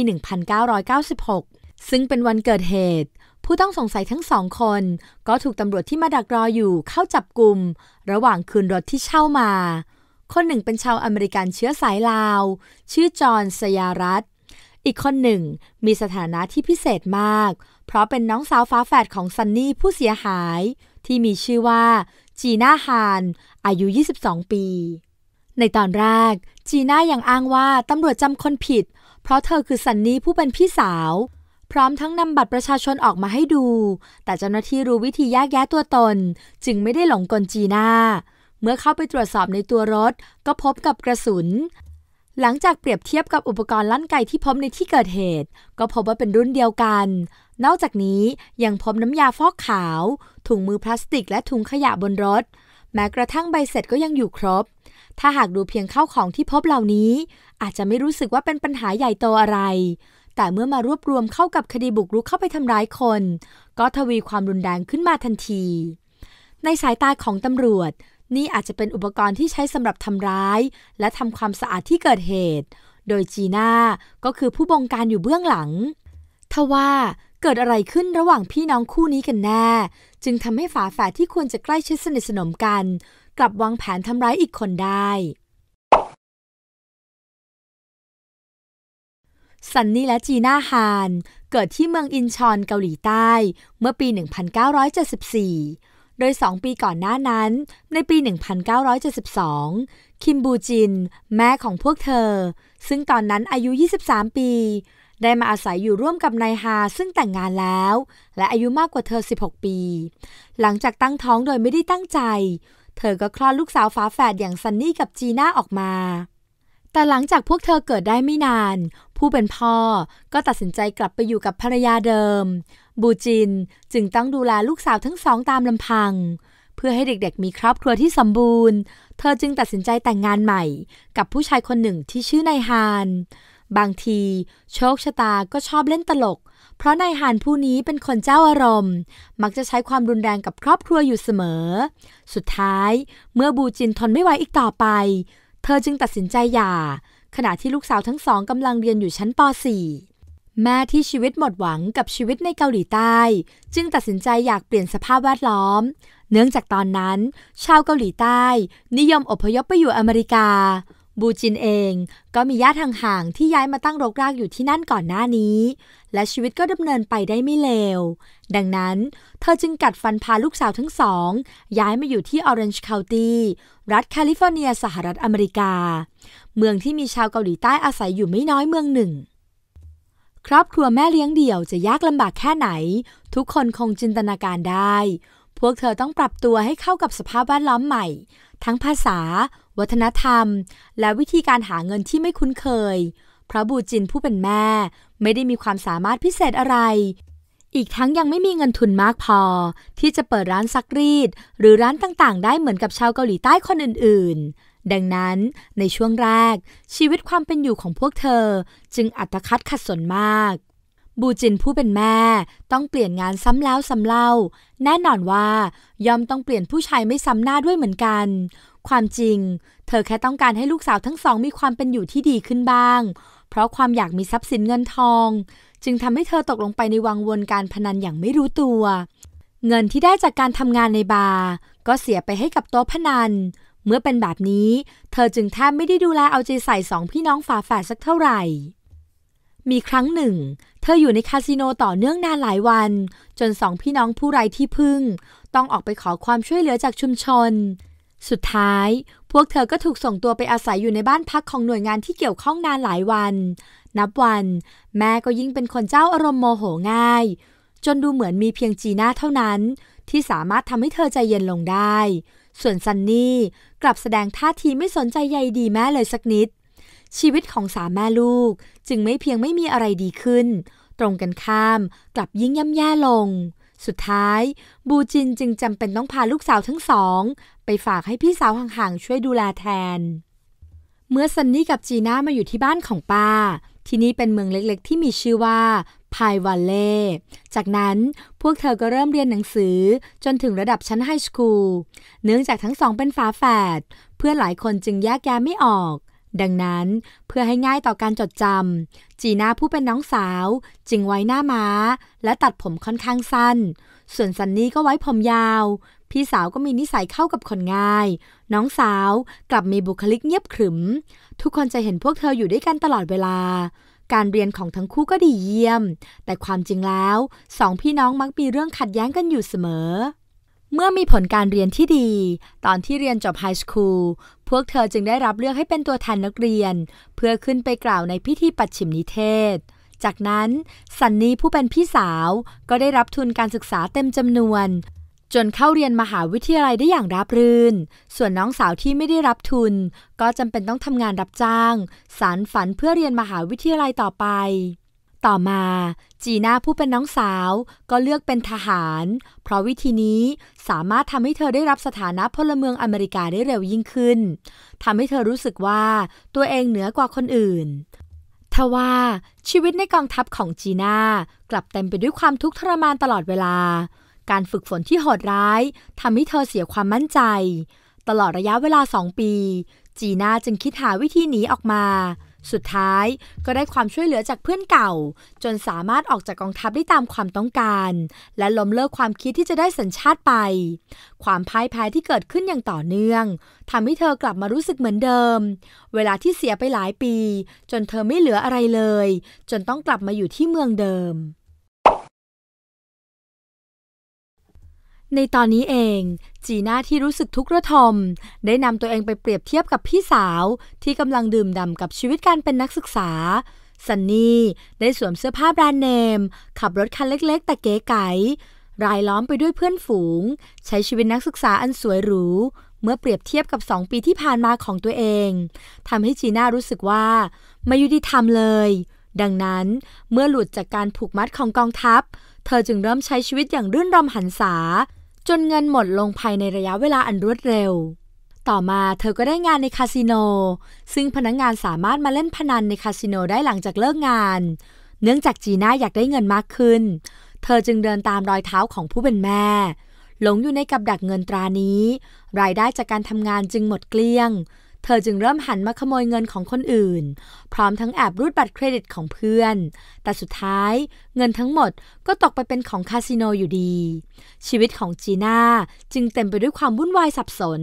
1996 ซึ่งเป็นวันเกิดเหตุ ผู้ต้องสงสัยทั้งสองคน ก็ถูกตำรวจที่มาดักรออยู่เข้าจับกลุ่ม ระหว่างคืนรถที่เช่ามา คนหนึ่งเป็นชาวอเมริกันเชื้อสายลาว ชื่อจอห์นสยารัตอีกคนหนึ่งมีสถานะที่พิเศษมาก เพราะเป็นน้องสาวฟ้าแฝดของซันนี่ผู้เสียหาย ที่มีชื่อว่า จีน่าฮานอายุ 22 ปีในตอนแรก จีน่ายังอ้างว่าตำรวจจำคนผิด เพราะเธอคือสันนีผู้เป็นพี่สาว พร้อมทั้งนำบัตรประชาชนออกมาให้ดู แต่เจ้าหน้าที่รู้วิธีแยกแยะตัวตน จึงไม่ได้หลงกลจีน่า เมื่อเข้าไปตรวจสอบในตัวรถ ก็พบกับกระสุน หลังจากเปรียบเทียบกับอุปกรณ์ลั่นไกที่พบในที่เกิดเหตุ ก็พบว่าเป็นรุ่นเดียวกัน นอกจากนี้ยังพบน้ำยาฟอกขาว ถุงมือพลาสติกและถุงขยะบนรถ แม้กระทั่งใบเสร็จก็ยังอยู่ครบถ้าหากดูเพียงข้าวของที่พบเหล่านี้ อาจจะไม่รู้สึกว่าเป็นปัญหาใหญ่โตอะไร แต่เมื่อมารวบรวมเข้ากับคดีบุกรุกเข้าไปทำร้ายคน ก็ทวีความรุนแรงขึ้นมาทันที ในสายตาของตำรวจนี่อาจจะเป็นอุปกรณ์ที่ใช้สำหรับทำร้าย และทำความสะอาดที่เกิดเหตุ โดยจีน่าก็คือผู้บงการอยู่เบื้องหลังทว่าเกิดอะไรขึ้นระหว่างพี่น้องคู่นี้กันแน่ จึงทำให้ฝาแฝดที่ควรจะใกล้ชิดสนิทสนมกันกลับวางแผนทำร้ายอีกคนได้ซันนี่และจีน่าฮานเกิดที่เมืองอินชอนเกาหลีใต้เมื่อปี 1974 โดย 2 ปีก่อนหน้านั้นในปี 1972 คิมบูจิน แม่ของพวกเธอ ซึ่งตอนนั้นอายุ 23 ปี ได้มาอาศัยอยู่ร่วมกับนายฮาซึ่งแต่งงานแล้ว และอายุมากกว่าเธอ 16 ปี หลังจากตั้งท้องโดยไม่ได้ตั้งใจเธอก็คลอดลูกสาวฝาแฝดอย่างซันนี่กับจีน่าออกมา แต่หลังจากพวกเธอเกิดได้ไม่นาน ผู้เป็นพ่อก็ตัดสินใจกลับไปอยู่กับภรรยาเดิม บูจิน จึงต้องดูแลลูกสาวทั้งสองตามลำพัง เพื่อให้เด็กๆมีครอบครัวที่สมบูรณ์ เธอจึงตัดสินใจแต่งงานใหม่กับผู้ชายคนหนึ่งที่ชื่อนายฮาน บางทีโชคชะตาก็ชอบเล่นตลกเพราะนายหานผู้นี้เป็นคนเจ้าอารมณ์ มักจะใช้ความรุนแรงกับครอบครัวอยู่เสมอ สุดท้ายเมื่อบูจินทนไม่ไหวอีกต่อไป เธอจึงตัดสินใจหย่า ขณะที่ลูกสาวทั้งสองกำลังเรียนอยู่ชั้นป .4 แม่ที่ชีวิตหมดหวังกับชีวิตในเกาหลีใต้ จึงตัดสินใจอยากเปลี่ยนสภาพแวดล้อม เนื่องจากตอนนั้นชาวเกาหลีใต้นิยมอพยพไปอยู่อเมริกาบูจินเองก็มีญาติห่างๆที่ย้ายมาตั้งรกรากอยู่ที่นั่นก่อนหน้านี้ และชีวิตก็ดำเนินไปได้ไม่เลว ดังนั้นเธอจึงกัดฟันพาลูกสาวทั้งสอง ย้ายมาอยู่ที่ออเรนจ์เคานตีรัฐแคลิฟอร์เนียสหรัฐอเมริกา เมืองที่มีชาวเกาหลีใต้อาศัยอยู่ไม่น้อยเมืองหนึ่ง ครอบครัวแม่เลี้ยงเดี่ยวจะยากลำบากแค่ไหน ทุกคนคงจินตนาการได้ พวกเธอต้องปรับตัวให้เข้ากับสภาพแวดล้อมใหม่ทั้งภาษา วัฒนธรรม และวิธีการหาเงินที่ไม่คุ้นเคย พระบูจินผู้เป็นแม่ไม่ได้มีความสามารถพิเศษอะไร อีกทั้งยังไม่มีเงินทุนมากพอ ที่จะเปิดร้านซักรีด หรือร้านต่างๆ ได้เหมือนกับชาวเกาหลีใต้คนอื่นๆ ดังนั้นในช่วงแรก ชีวิตความเป็นอยู่ของพวกเธอจึงอัตคัดขัดสนมากบูจินผู้เป็นแม่ต้องเปลี่ยนงานซ้ำแล้วซ้ำเล่า แน่นอนว่ายอมต้องเปลี่ยนผู้ชายไม่ซ้ำหน้าด้วยเหมือนกัน ความจริง เธอแค่ต้องการให้ลูกสาวทั้งสองมีความเป็นอยู่ที่ดีขึ้นบ้าง เพราะความอยากมีทรัพย์สินเงินทอง จึงทำให้เธอตกลงไปในวังวนการพนันอย่างไม่รู้ตัว เงินที่ได้จากการทำงานในบาร์ก็เสียไปให้กับโต๊ะพนัน เมื่อเป็นแบบนี้เธอจึงแทบไม่ได้ดูแลเอาใจใส่สองพี่น้องฝาแฝดสักเท่าไหร่มีครั้งหนึ่ง เธออยู่ในคาสิโนต่อเนื่องนานหลายวัน จนสองพี่น้องผู้ไร้ที่พึ่ง ต้องออกไปขอความช่วยเหลือจากชุมชน สุดท้าย พวกเธอก็ถูกส่งตัวไปอาศัยอยู่ในบ้านพักของหน่วยงานที่เกี่ยวข้องนานหลายวัน นับวัน แม่ก็ยิ่งเป็นคนเจ้าอารมณ์โมโหง่าย จนดูเหมือนมีเพียงจีน่าเท่านั้น ที่สามารถทำให้เธอใจเย็นลงได้ ส่วนซันนี่กลับแสดงท่าทีไม่สนใจใยดีแม่เลยสักนิดชีวิตของสามแม่ลูกจึงไม่เพียงไม่มีอะไรดีขึ้น ตรงกันข้าม กลับยิ่งย่ำแย่ลง สุดท้าย บูจินจึงจำเป็นต้องพาลูกสาวทั้งสอง ไปฝากให้พี่สาวห่างๆ ช่วยดูแลแทน เมื่อซันนี่กับจีน่ามาอยู่ที่บ้านของป้า ที่นี่เป็นเมืองเล็กๆ ที่มีชื่อว่าพายวัลเล่จากนั้นพวกเธอก็เริ่มเรียนหนังสือจนถึงระดับชั้นไฮสคูลเนื่องจากทั้งสองเป็นฝาแฝดเพื่อนหลายคนจึงแยกแยะไม่ออกดังนั้นเพื่อให้ง่ายต่อการจดจำจีน่าผู้เป็นน้องสาว จึงไว้หน้าม้า และตัดผมค่อนข้างสั้น ส่วนซันนี่ก็ไว้ผมยาว พี่สาวก็มีนิสัยเข้ากับคนง่าย น้องสาวกลับมีบุคลิกเงียบขรึม ทุกคนจะเห็นพวกเธออยู่ด้วยกันตลอดเวลา การเรียนของทั้งคู่ก็ดีเยี่ยม แต่ความจริงแล้วสองพี่น้องมักมีเรื่องขัดแย้งกันอยู่เสมอ เมื่อมีผลการเรียนที่ดี ตอนที่เรียนจบไฮสคูลพวกเธอจึงได้รับเลือกให้เป็นตัวแทนนักเรียน เพื่อขึ้นไปกล่าวในพิธีปัดฉิมนิเทศ จากนั้น สันนีผู้เป็นพี่สาวก็ได้รับทุนการศึกษาเต็มจำนวน จนเข้าเรียนมหาวิทยาลัยได้อย่างราบรื่น ส่วนน้องสาวที่ไม่ได้รับทุน ก็จำเป็นต้องทำงานรับจ้าง สารฝันเพื่อเรียนมหาวิทยาลัยต่อไปต่อมาจีน่าผู้เป็นน้องสาวก็เลือกเป็นทหาร เพราะวิธีนี้สามารถทำให้เธอได้รับสถานะพลเมืองอเมริกาได้เร็วยิ่งขึ้นทำให้เธอรู้สึกว่าตัวเองเหนือกว่าคนอื่น ทว่าชีวิตในกองทัพของจีน่ากลับเต็มไปด้วยความทุกข์ทรมานตลอดเวลา การฝึกฝนที่โหดร้ายทำให้เธอเสียความมั่นใจ ตลอดระยะเวลาสองปี จีน่าจึงคิดหาวิธีหนีออกมาสุดท้ายก็ได้ความช่วยเหลือจากเพื่อนเก่า จนสามารถออกจากกองทัพได้ตามความต้องการ และล้มเลิกความคิดที่จะได้สัญชาติไป ความพ่ายแพ้ที่เกิดขึ้นอย่างต่อเนื่องทำให้เธอกลับมารู้สึกเหมือนเดิม เวลาที่เสียไปหลายปี จนเธอไม่เหลืออะไรเลย จนต้องกลับมาอยู่ที่เมืองเดิม ในตอนนี้เองจีน่าที่รู้สึกทุกข์ระทม ได้นำตัวเองไปเปรียบเทียบกับพี่สาวที่กำลังดื่มด่ำกับชีวิตการเป็นนักศึกษาซันนี่ ได้สวมเสื้อผ้าแบรนด์เนม ขับรถคันเล็ก ๆ แต่เก๋ไก๋รายล้อมไปด้วยเพื่อนฝูง ใช้ชีวิตนักศึกษาอันสวยหรูเมื่อเปรียบเทียบกับสองปีที่ผ่านมาของตัวเองทำให้จีน่ารู้สึกว่า ไม่ยุติธรรมเลย ดังนั้น เมื่อหลุดจากการผูกมัดของกองทัพ เธอจึงเริ่มใช้ชีวิตอย่างรื่นรมหันษาจนเงินหมดลงภายในระยะเวลาอันรวดเร็ว ต่อมาเธอก็ได้งานในคาสิโน ซึ่งพนักงงานสามารถมาเล่นพนันในคาสิโนได้หลังจากเลิกงาน เนื่องจากจีน่าอยากได้เงินมากขึ้น เธอจึงเดินตามรอยเท้าของผู้เป็นแม่ หลงอยู่ในกับดักเงินตรานี้ รายได้จากการทำงานจึงหมดเกลี้ยงเธอจึงเริ่มหันมาขโมยเงินของคนอื่น พร้อมทั้งแอบรูดบัตรเครดิตของเพื่อน แต่สุดท้ายเงินทั้งหมดก็ตกไปเป็นของคาสิโนอยู่ดี ชีวิตของจีน่าจึงเต็มไปด้วยความวุ่นวายสับสน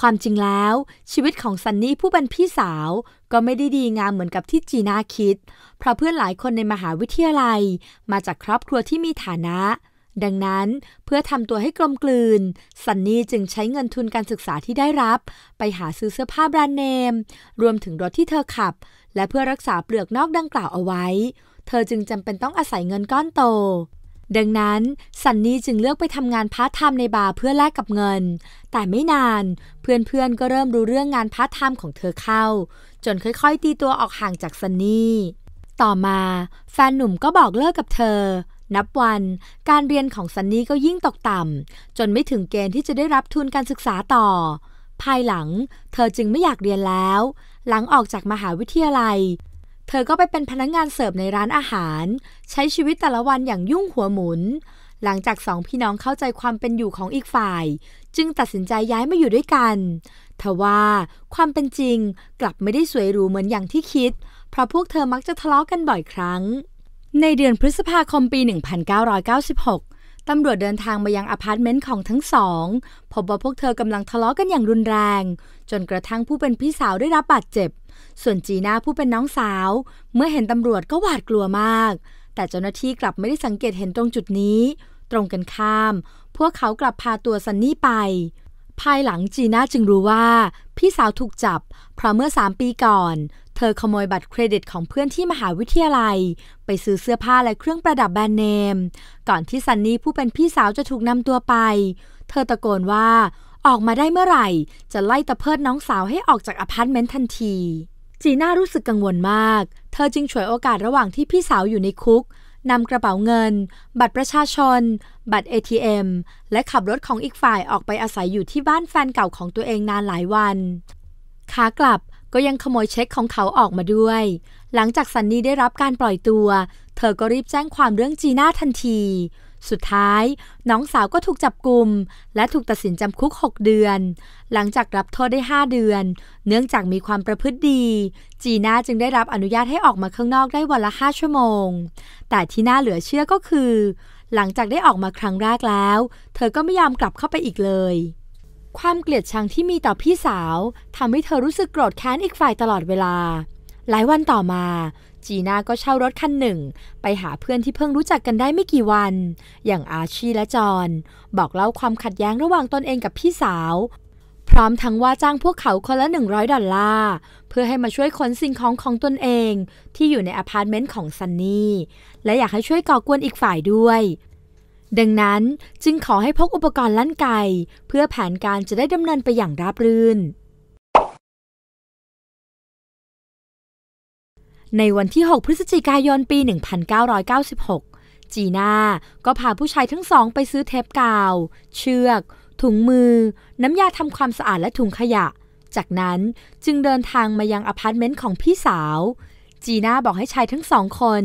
ความจริงแล้ว ชีวิตของซันนี่ผู้เป็นพี่สาวก็ไม่ได้ดีงามเหมือนกับที่จีน่าคิด เพราะเพื่อนหลายคนในมหาวิทยาลัย มาจากครอบครัวที่มีฐานะดังนั้นเพื่อทำตัวให้กลมกลืนซันนี่จึงใช้เงินทุนการศึกษาที่ได้รับ ไปหาซื้อเสื้อผ้าแบรนด์เนม รวมถึงรถที่เธอขับ และเพื่อรักษาเปลือกนอกดังกล่าวเอาไว้ เธอจึงจำเป็นต้องอาศัยเงินก้อนโต ดังนั้นซันนี่จึงเลือกไปทำงานพาร์ทไทม์ในบาร์เพื่อแลกกับเงิน แต่ไม่นาน เพื่อนๆก็เริ่มรู้เรื่องงานพาร์ทไทม์ของเธอเข้า จนค่อยๆ ตีตัวออกห่างจากซันนี่ต่อมาแฟนหนุ่มก็บอกเลิกกับเธอนับวันการเรียนของซันนี่ก็ยิ่งตกต่ำ จนไม่ถึงเกณฑ์ที่จะได้รับทุนการศึกษาต่อ ภายหลังเธอจึงไม่อยากเรียนแล้ว หลังออกจากมหาวิทยาลัย เธอก็ไปเป็นพนักงงานเสิร์ฟในร้านอาหาร ใช้ชีวิตแต่ละวันอย่างยุ่งหัวหมุน หลังจากสองพี่น้องเข้าใจความเป็นอยู่ของอีกฝ่าย จึงตัดสินใจย้ายมาอยู่ด้วยกันทว่าความเป็นจริงกลับไม่ได้สวยหรูเหมือนอย่างที่คิด เพราะพวกเธอมักจะทะเลาะกันบ่อยครั้งในเดือนพฤษภาคมปี 1996 ตำรวจเดินทางมายังอพาร์ตเมนต์ของทั้งสอง พบว่าพวกเธอกำลังทะเลาะกันอย่างรุนแรง จนกระทั่งผู้เป็นพี่สาวได้รับบาดเจ็บ ส่วนจีน่าผู้เป็นน้องสาว เมื่อเห็นตำรวจก็หวาดกลัวมาก แต่เจ้าหน้าที่กลับไม่ได้สังเกตเห็นตรงจุดนี้ ตรงกันข้าม พวกเขากลับพาตัวซันนี่ไป ภายหลังจีน่าจึงรู้ว่าพี่สาวถูกจับ เพราะเมื่อ 3 ปีก่อนเธอขโมยบัตรเครดิตของเพื่อนที่มหาวิทยาลัย ไปซื้อเสื้อผ้าและเครื่องประดับแบรนด์เนม ก่อนที่ซันนี่ผู้เป็นพี่สาวจะถูกนำตัวไป เธอตะโกนว่า ออกมาได้เมื่อไหร่ จะไล่ตะเพิดน้องสาวให้ออกจากอพาร์ตเมนต์ทันที จีน่ารู้สึกกังวลมาก เธอจึงฉวยโอกาสระหว่างที่พี่สาวอยู่ในคุกนำกระเป๋าเงิน บัตรประชาชน บัตร ATM และขับรถของอีกฝ่ายออกไปอาศัยอยู่ที่บ้านแฟนเก่าของตัวเองนานหลายวันขากลับก็ยังขโมยเช็คของเขาออกมาด้วย หลังจากซันนี่ได้รับการปล่อยตัว เธอก็รีบแจ้งความเรื่องจีน่าทันที สุดท้าย น้องสาวก็ถูกจับกลุ่มและถูกตัดสินจำคุก 6 เดือน หลังจากรับโทษได้ 5 เดือน เนื่องจากมีความประพฤติดี จีน่าจึงได้รับอนุญาตให้ออกมาข้างนอกได้วันละ 5 ชั่วโมง แต่ที่น่าเหลือเชื่อก็คือ หลังจากได้ออกมาครั้งแรกแล้ว เธอก็ไม่ยอมกลับเข้าไปอีกเลยความเกลียดชังที่มีต่อพี่สาวทำให้เธอรู้สึกโกรธแค้นอีกฝ่ายตลอดเวลา หลายวันต่อมา จีน่าก็เช่ารถคันหนึ่ง ไปหาเพื่อนที่เพิ่งรู้จักกันได้ไม่กี่วัน อย่างอาชีและจอนบอกเล่าความขัดแย้งระหว่างตนเองกับพี่สาว พร้อมทั้งว่าจ้างพวกเขาคนละ 100ดอลลาร์เพื่อให้มาช่วยขนสิ่งของของตนเอง ที่อยู่ในอพาร์ตเมนต์ของซันนี่และอยากให้ช่วยก่อกวนอีกฝ่ายด้วยดังนั้นจึงขอให้พกอุปกรณ์ลั่นไก เพื่อแผนการจะได้ดำเนินไปอย่างราบรื่น ในวันที่ 6 พฤศจิกายนปี 1996 จีน่า ก็พาผู้ชายทั้งสองไปซื้อเทปกาว เชือก ถุงมือ น้ำยาทำความสะอาดและถุงขยะ จากนั้นจึงเดินทางมายังอพาร์ตเมนต์ของพี่สาว จีน่าบอกให้ชายทั้งสองคน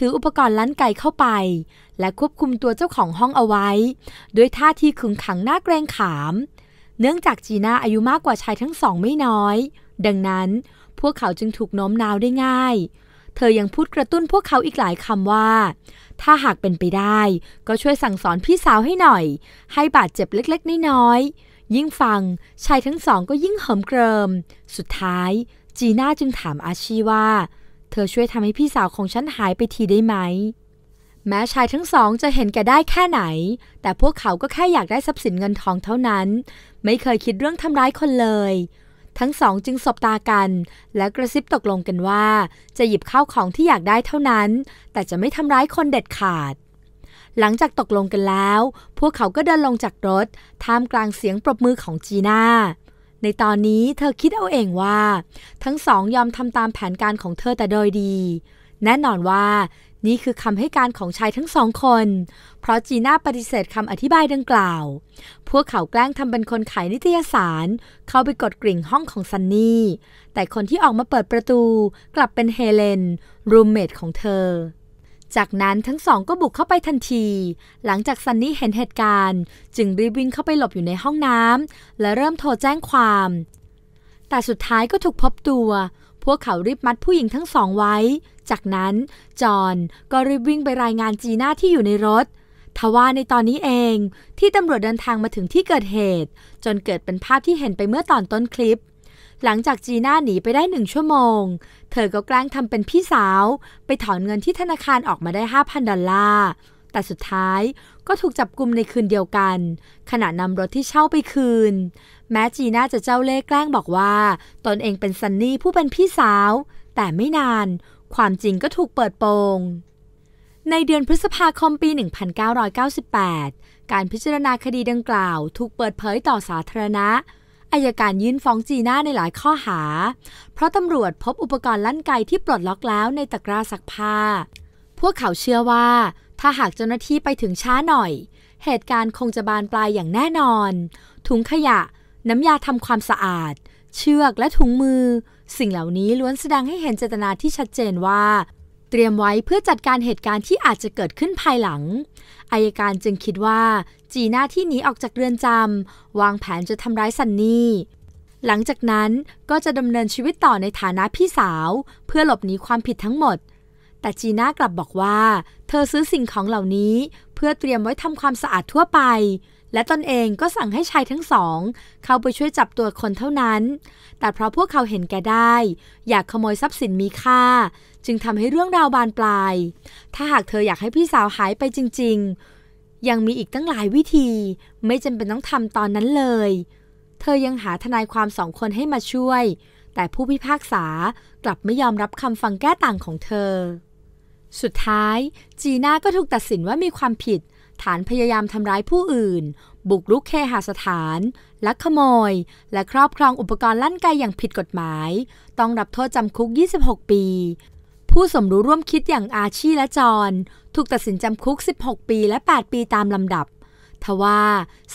ถืออุปกรณ์ ลั้นไกเข้าไป และควบคุมตัวเจ้าของห้องเอาไว้ด้วยท่าทีขึงขังหน้าเกรงขาม เนื่องจากจีน่าอายุมากกว่าชายทั้งสองไม่น้อย ดังนั้นพวกเขาจึงถูกโน้มน้าวได้ง่าย เธอยังพูดกระตุ้นพวกเขาอีกหลายคำว่า ถ้าหากเป็นไปได้ ก็ช่วยสั่งสอนพี่สาวให้หน่อย ให้บาดเจ็บเล็กๆน้อยๆยิ่งฟังชายทั้งสองก็ยิ่งเหิมเกริมสุดท้าย จีน่าจึงถามอาชีว่าเธอช่วยทำให้พี่สาวของฉันหายไปทีได้ไหม แม้ชายทั้งสอง จะเห็นแก่ได้แค่ไหน แต่พวกเขาก็แค่อยากได้ทรัพย์สินเงินทองเท่านั้น ไม่เคยคิดเรื่องทำร้ายคนเลย ทั้งสองจึงสบตากัน และกระซิบตกลงกันว่า จะหยิบข้าวของที่อยากได้เท่านั้น แต่จะไม่ทำร้ายคนเด็ดขาด หลังจากตกลงกันแล้ว พวกเขาก็เดินลงจากรถท่ามกลางเสียงปรบมือของจีน่าในตอนนี้เธอคิดเอาเองว่า ทั้งสองยอมทำตามแผนการของเธอแต่โดยดี แน่นอนว่า นี่คือคำให้การของชายทั้งสองคน เพราะจีน่าปฏิเสธคำอธิบายดังกล่าว พวกเขาแกล้งทำเป็นคนขายนิตยสาร เข้าไปกดกริ่งห้องของซันนี่แต่คนที่ออกมาเปิดประตู กลับเป็นเฮเลนรูมเมทของเธอจากนั้นทั้งสองก็บุกเข้าไปทันที หลังจากซันนี่เห็นเหตุการณ์ จึงรีบวิ่งเข้าไปหลบอยู่ในห้องน้ำและเริ่มโทรแจ้งความ แต่สุดท้ายก็ถูกพบตัว พวกเขารีบมัดผู้หญิงทั้งสองไว้ จากนั้น จอห์นก็รีบวิ่งไปรายงานจีน่าที่อยู่ในรถ ทว่าในตอนนี้เองที่ตำรวจเดินทางมาถึงที่เกิดเหตุ จนเกิดเป็นภาพที่เห็นไปเมื่อตอนต้นคลิปหลังจากจีน่าหนีไปได้หนึ่งชั่วโมง เธอก็แกล้งทำเป็นพี่สาว ไปถอนเงินที่ธนาคารออกมาได้ 5,000ดอลลาร์ แต่สุดท้ายก็ถูกจับกลุ่มในคืนเดียวกัน ขณะนำรถที่เช่าไปคืน แม้จีน่าจะเจ้าเล่ห์แกล้งบอกว่าตนเองเป็นซันนี่ผู้เป็นพี่สาว แต่ไม่นาน ความจริงก็ถูกเปิดโปง ในเดือนพฤษภาคมปี 1998 การพิจารณาคดีดังกล่าว ถูกเปิดเผยต่อสาธารณะอายการยื่นฟ้องจีน่าในหลายข้อหา เพราะตำรวจพบอุปกรณ์ลั่นไกที่ปลดล็อกแล้วในตะกร้าซักผ้า พวกเขาเชื่อว่า ถ้าหากเจ้าหน้าที่ไปถึงช้าหน่อย เหตุการณ์คงจะบานปลายอย่างแน่นอน ถุงขยะ น้ำยาทำความสะอาด เชือกและถุงมือ สิ่งเหล่านี้ล้วนแสดงให้เห็นเจตนาที่ชัดเจนว่า เตรียมไว้เพื่อจัดการเหตุการณ์ที่อาจจะเกิดขึ้นภายหลังอายการจึงคิดว่าจีน่าที่หนีออกจากเรือนจำวางแผนจะทำร้ายซันนี่ หลังจากนั้นก็จะดำเนินชีวิตต่อในฐานะพี่สาวเพื่อหลบหนีความผิดทั้งหมด แต่จีน่ากลับบอกว่า เธอซื้อสิ่งของเหล่านี้เพื่อเตรียมไว้ทำความสะอาดทั่วไป และตนเองก็สั่งให้ชายทั้งสอง เข้าไปช่วยจับตัวคนเท่านั้น แต่เพราะพวกเขาเห็นแก่ได้ อยากขโมยทรัพย์สินมีค่า จึงทำให้เรื่องราวบานปลาย ถ้าหากเธออยากให้พี่สาวหายไปจริง ๆยังมีอีกตั้งหลายวิธี ไม่จำเป็นต้องทำตอนนั้นเลย เธอยังหาทนายความสองคนให้มาช่วย แต่ผู้พิพากษากลับไม่ยอมรับคำฟังแก้ต่างของเธอ สุดท้าย จีน่าก็ถูกตัดสินว่ามีความผิด ฐานพยายามทำร้ายผู้อื่น บุกรุกเคหสถานลักขโมย และครอบครองอุปกรณ์ลั่นไกอย่างผิดกฎหมาย ต้องรับโทษจำคุก 26 ปีผู้สมรู้ร่วมคิดอย่างอาชีและจอนถูกตัดสินจำคุก 16 ปีและ 8 ปีตามลำดับ ทว่า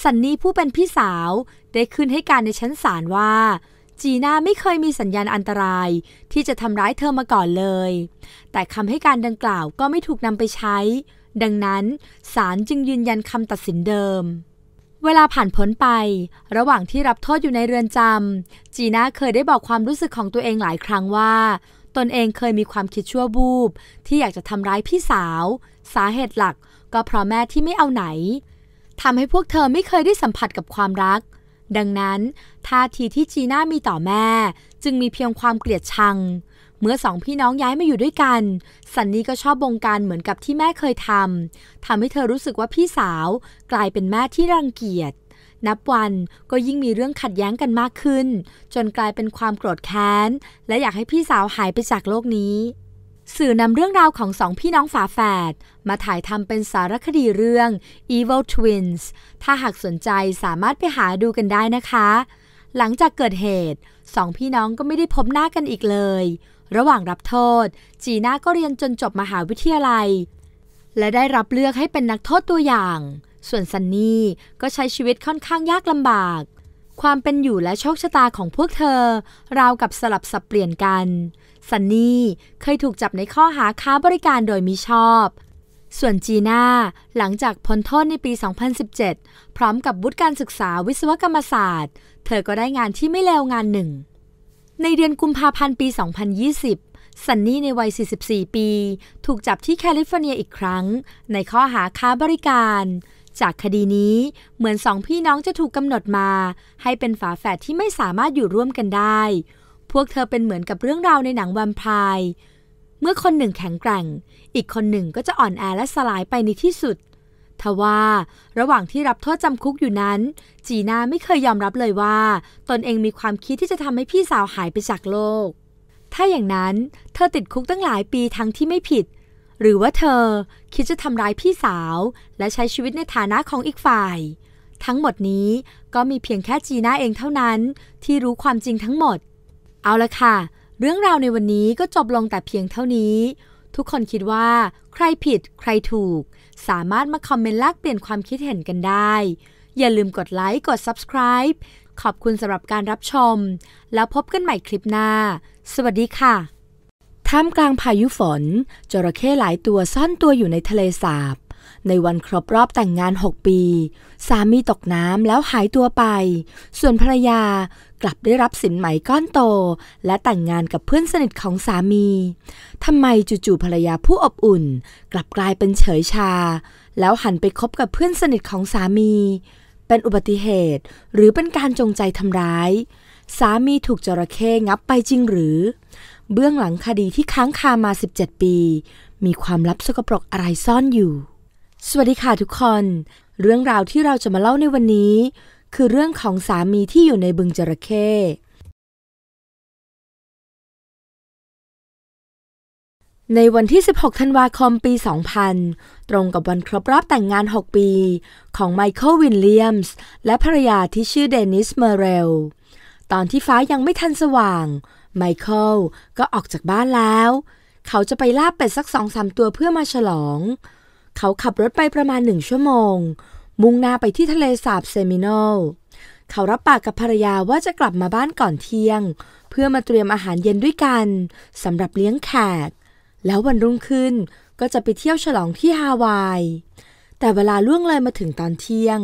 ซันนี่ผู้เป็นพี่สาวได้ขึ้นให้การในชั้นศาลว่า จีน่าไม่เคยมีสัญญาณอันตรายที่จะทำร้ายเธอมาก่อนเลย แต่คำให้การดังกล่าวก็ไม่ถูกนำไปใช้ ดังนั้นศาลจึงยืนยันคำตัดสินเดิม เวลาผ่านพ้นไป ระหว่างที่รับโทษอยู่ในเรือนจำจีน่าเคยได้บอกความรู้สึกของตัวเองหลายครั้งว่าตนเองเคยมีความคิดชั่วบูบที่อยากจะทำร้ายพี่สาว สาเหตุหลักก็เพราะแม่ที่ไม่เอาไหนทำให้พวกเธอไม่เคยได้สัมผัสกับความรัก ดังนั้นท่าทีที่จีน่ามีต่อแม่ จึงมีเพียงความเกลียดชัง เมื่อสองพี่น้องย้ายมาอยู่ด้วยกัน สันนี่ก็ชอบบงการเหมือนกับที่แม่เคยทำทำให้เธอรู้สึกว่าพี่สาวกลายเป็นแม่ที่รังเกียจนับวันก็ยิ่งมีเรื่องขัดแย้งกันมากขึ้น จนกลายเป็นความโกรธแค้น และอยากให้พี่สาวหายไปจากโลกนี้ สื่อนำเรื่องราวของสองพี่น้องฝาแฝดมาถ่ายทำเป็นสารคดีเรื่อง Evil Twins ถ้าหากสนใจสามารถไปหาดูกันได้นะคะ หลังจากเกิดเหตุสองพี่น้องก็ไม่ได้พบหน้ากันอีกเลย ระหว่างรับโทษ จีน่าก็เรียนจนจบมหาวิทยาลัย และได้รับเลือกให้เป็นนักโทษตัวอย่างส่วนซันนี่ก็ใช้ชีวิตค่อนข้างยากลำบาก ความเป็นอยู่และโชคชะตาของพวกเธอ ราวกับสลับสับเปลี่ยนกัน ซันนี่เคยถูกจับในข้อหาค้าบริการโดยมิชอบ ส่วนจีน่าหลังจากพ้นโทษในปี 2017 พร้อมกับวุฒิการศึกษาวิศวกรรมศาสตร์ เธอก็ได้งานที่ไม่เลวงานหนึ่ง ในเดือนกุมภาพันธ์ปี 2020ซันนี่ในวัย 44 ปี ถูกจับที่แคลิฟอร์เนียอีกครั้งในข้อหาค้าบริการจากคดีนี้เหมือนสองพี่น้องจะถูกกำหนดมา ให้เป็นฝาแฝดที่ไม่สามารถอยู่ร่วมกันได้ พวกเธอเป็นเหมือนกับเรื่องราวในหนังวันพร์เมื่อคนหนึ่งแข็งแกร่ง อีกคนหนึ่งก็จะอ่อนแอและสลายไปในที่สุดทว่าระหว่างที่รับโทษจำคุกอยู่นั้น จีน่าไม่เคยยอมรับเลยว่า ตนเองมีความคิดที่จะทำให้พี่สาวหายไปจากโลก ถ้าอย่างนั้น เธอติดคุกตั้งหลายปีทั้งที่ไม่ผิดหรือว่าเธอ คิดจะทำร้ายพี่สาว และใช้ชีวิตในฐานะของอีกฝ่าย ทั้งหมดนี้ก็มีเพียงแค่จีน่าเองเท่านั้น ที่รู้ความจริงทั้งหมด เอาละค่ะ เรื่องราวในวันนี้ก็จบลงแต่เพียงเท่านี้ ทุกคนคิดว่า ใครผิด ใครถูก สามารถมาคอมเมนต์แลกเปลี่ยนความคิดเห็นกันได้ อย่าลืมกดไลค์ กด subscribe ขอบคุณสำหรับการรับชม แล้วพบกันใหม่คลิปหน้า สวัสดีค่ะท่ามกลางพายุฝนจระเข้หลายตัวซ่อนตัวอยู่ในทะเลสาบในวันครบรอบแต่งงาน6ปีสามีตกน้ำแล้วหายตัวไป ส่วนภรรยากลับได้รับสินไหมก้อนโตและแต่งงานกับเพื่อนสนิทของสามี ทำไมจู่ๆภรรยาผู้อบอุ่น กลับกลายเป็นเฉยชา แล้วหันไปคบกับเพื่อนสนิทของสามี เป็นอุบัติเหตุหรือเป็นการจงใจทำร้าย สามีถูกจระเข้งับไปจริงหรือเบื้องหลังคดีที่ค้างคามา 17 ปี มีความลับสกปรกอะไรซ่อนอยู่ สวัสดีค่ะทุกคน เรื่องราวที่เราจะมาเล่าในวันนี้ คือเรื่องของสามีที่อยู่ในบึงจระเข้ในวันที่ 16ธันวาคมปี 2000 ตรงกับวันครบรอบแต่งงาน 6 ปี ของไมเคิลวินเลียมส์และภรรยาที่ชื่อเดนิสเมเรล ตอนที่ฟ้ายังไม่ทันสว่างไมเคิลก็ออกจากบ้านแล้ว เขาจะไปล่าเป็ดสักสองสามตัวเพื่อมาฉลอง เขาขับรถไปประมาณหนึ่งชั่วโมง มุ่งหน้าไปที่ทะเลสาบเซมิโน เขารับปากกับภรรยาว่าจะกลับมาบ้านก่อนเที่ยง เพื่อมาเตรียมอาหารเย็นด้วยกันสำหรับเลี้ยงแขก แล้ววันรุ่งขึ้นก็จะไปเที่ยวฉลองที่ฮาวาย แต่เวลาล่วงเลยมาถึงตอนเที่ยง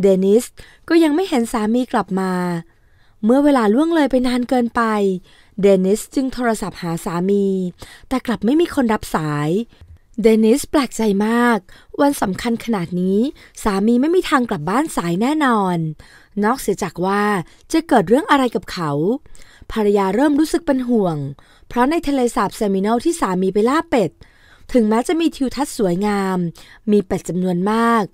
เดนิสก็ยังไม่เห็นสามีกลับมา เมื่อเวลาล่วงเลยไปนานเกินไปเดนิสจึงโทรศัพท์หาสามี แต่กลับไม่มีคนรับสาย เดนิสแปลกใจมาก วันสำคัญขนาดนี้ สามีไม่มีทางกลับบ้านสายแน่นอน นอกเสียจากว่าจะเกิดเรื่องอะไรกับเขา ภรรยาเริ่มรู้สึกเป็นห่วง เพราะในทะเลสาบเซมิโนที่สามีไปล่าเป็ด ถึงแม้จะมีทิวทัศน์สวยงาม มีเป็ดจำนวนมาก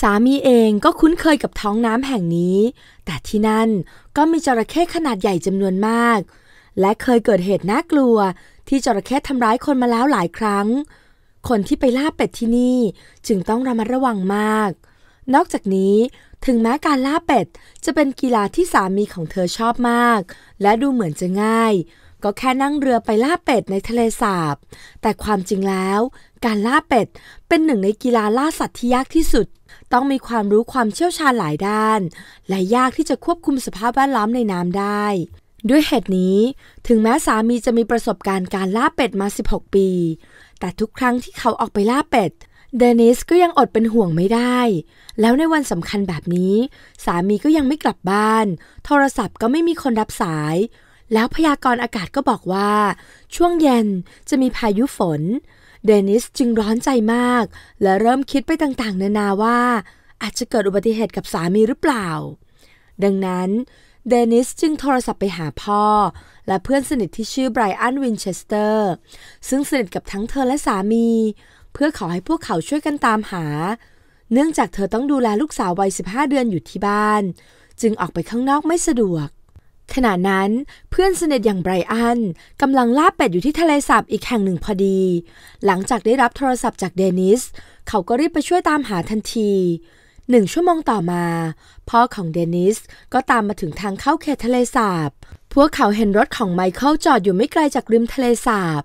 สามีเองก็คุ้นเคยกับท้องน้ำแห่งนี้ แต่ที่นั่นก็มีจระเข้ขนาดใหญ่จำนวนมากและเคยเกิดเหตุน่ากลัว ที่จระเข้ทำร้ายคนมาแล้วหลายครั้ง คนที่ไปล่าเป็ดที่นี่จึงต้องระมัดระวังมาก นอกจากนี้ ถึงแม้การล่าเป็ด จะเป็นกีฬาที่สามีของเธอชอบมาก และดูเหมือนจะง่าย ก็แค่นั่งเรือไปล่าเป็ดในทะเลสาบแต่ความจริงแล้ว การล่าเป็ดเป็นหนึ่งในกีฬาล่าสัตว์ที่ยากที่สุด ต้องมีความรู้ความเชี่ยวชาญหลายด้าน และยากที่จะควบคุมสภาพแวดล้อมในน้ำได้ด้วยเหตุนี้ ถึงแม้สามีจะมีประสบการณ์การล่าเป็ดมา 16 ปี แต่ทุกครั้งที่เขาออกไปล่าเป็ด เดนิสก็ยังอดเป็นห่วงไม่ได้ แล้วในวันสำคัญแบบนี้ สามีก็ยังไม่กลับบ้าน โทรศัพท์ก็ไม่มีคนรับสาย แล้วพยากรณ์อากาศก็บอกว่า ช่วงเย็นจะมีพายุฝน เดนิสจึงร้อนใจมาก และเริ่มคิดไปต่างๆ นานาว่า อาจจะเกิดอุบัติเหตุกับสามีหรือเปล่า ดังนั้นเดนิสจึงโทรศัพท์ไปหาพ่อ และเพื่อนสนิทที่ชื่อไบรอันวินเชสเตอร์ซึ่งสนิทกับทั้งเธอและสามี เพื่อขอให้พวกเขาช่วยกันตามหา เนื่องจากเธอต้องดูแลลูกสาววัย15 เดือนอยู่ที่บ้าน จึงออกไปข้างนอกไม่สะดวก ขณะนั้นเพื่อนสนิทอย่างไบรอันกำลังล่าเป็ดอยู่ที่ทะเลสาบอีกแห่งหนึ่งพอดี หลังจากได้รับโทรศัพท์จากเดนิส เขาก็รีบไปช่วยตามหาทันทีหนึ่งชั่วโมงต่อมาพ่อของเดนิสก็ตามมาถึงทางเข้าเขตทะเลสาบ พวกเขาเห็นรถของไมเคิลจอดอยู่ไม่ไกลจากริมทะเลสาบ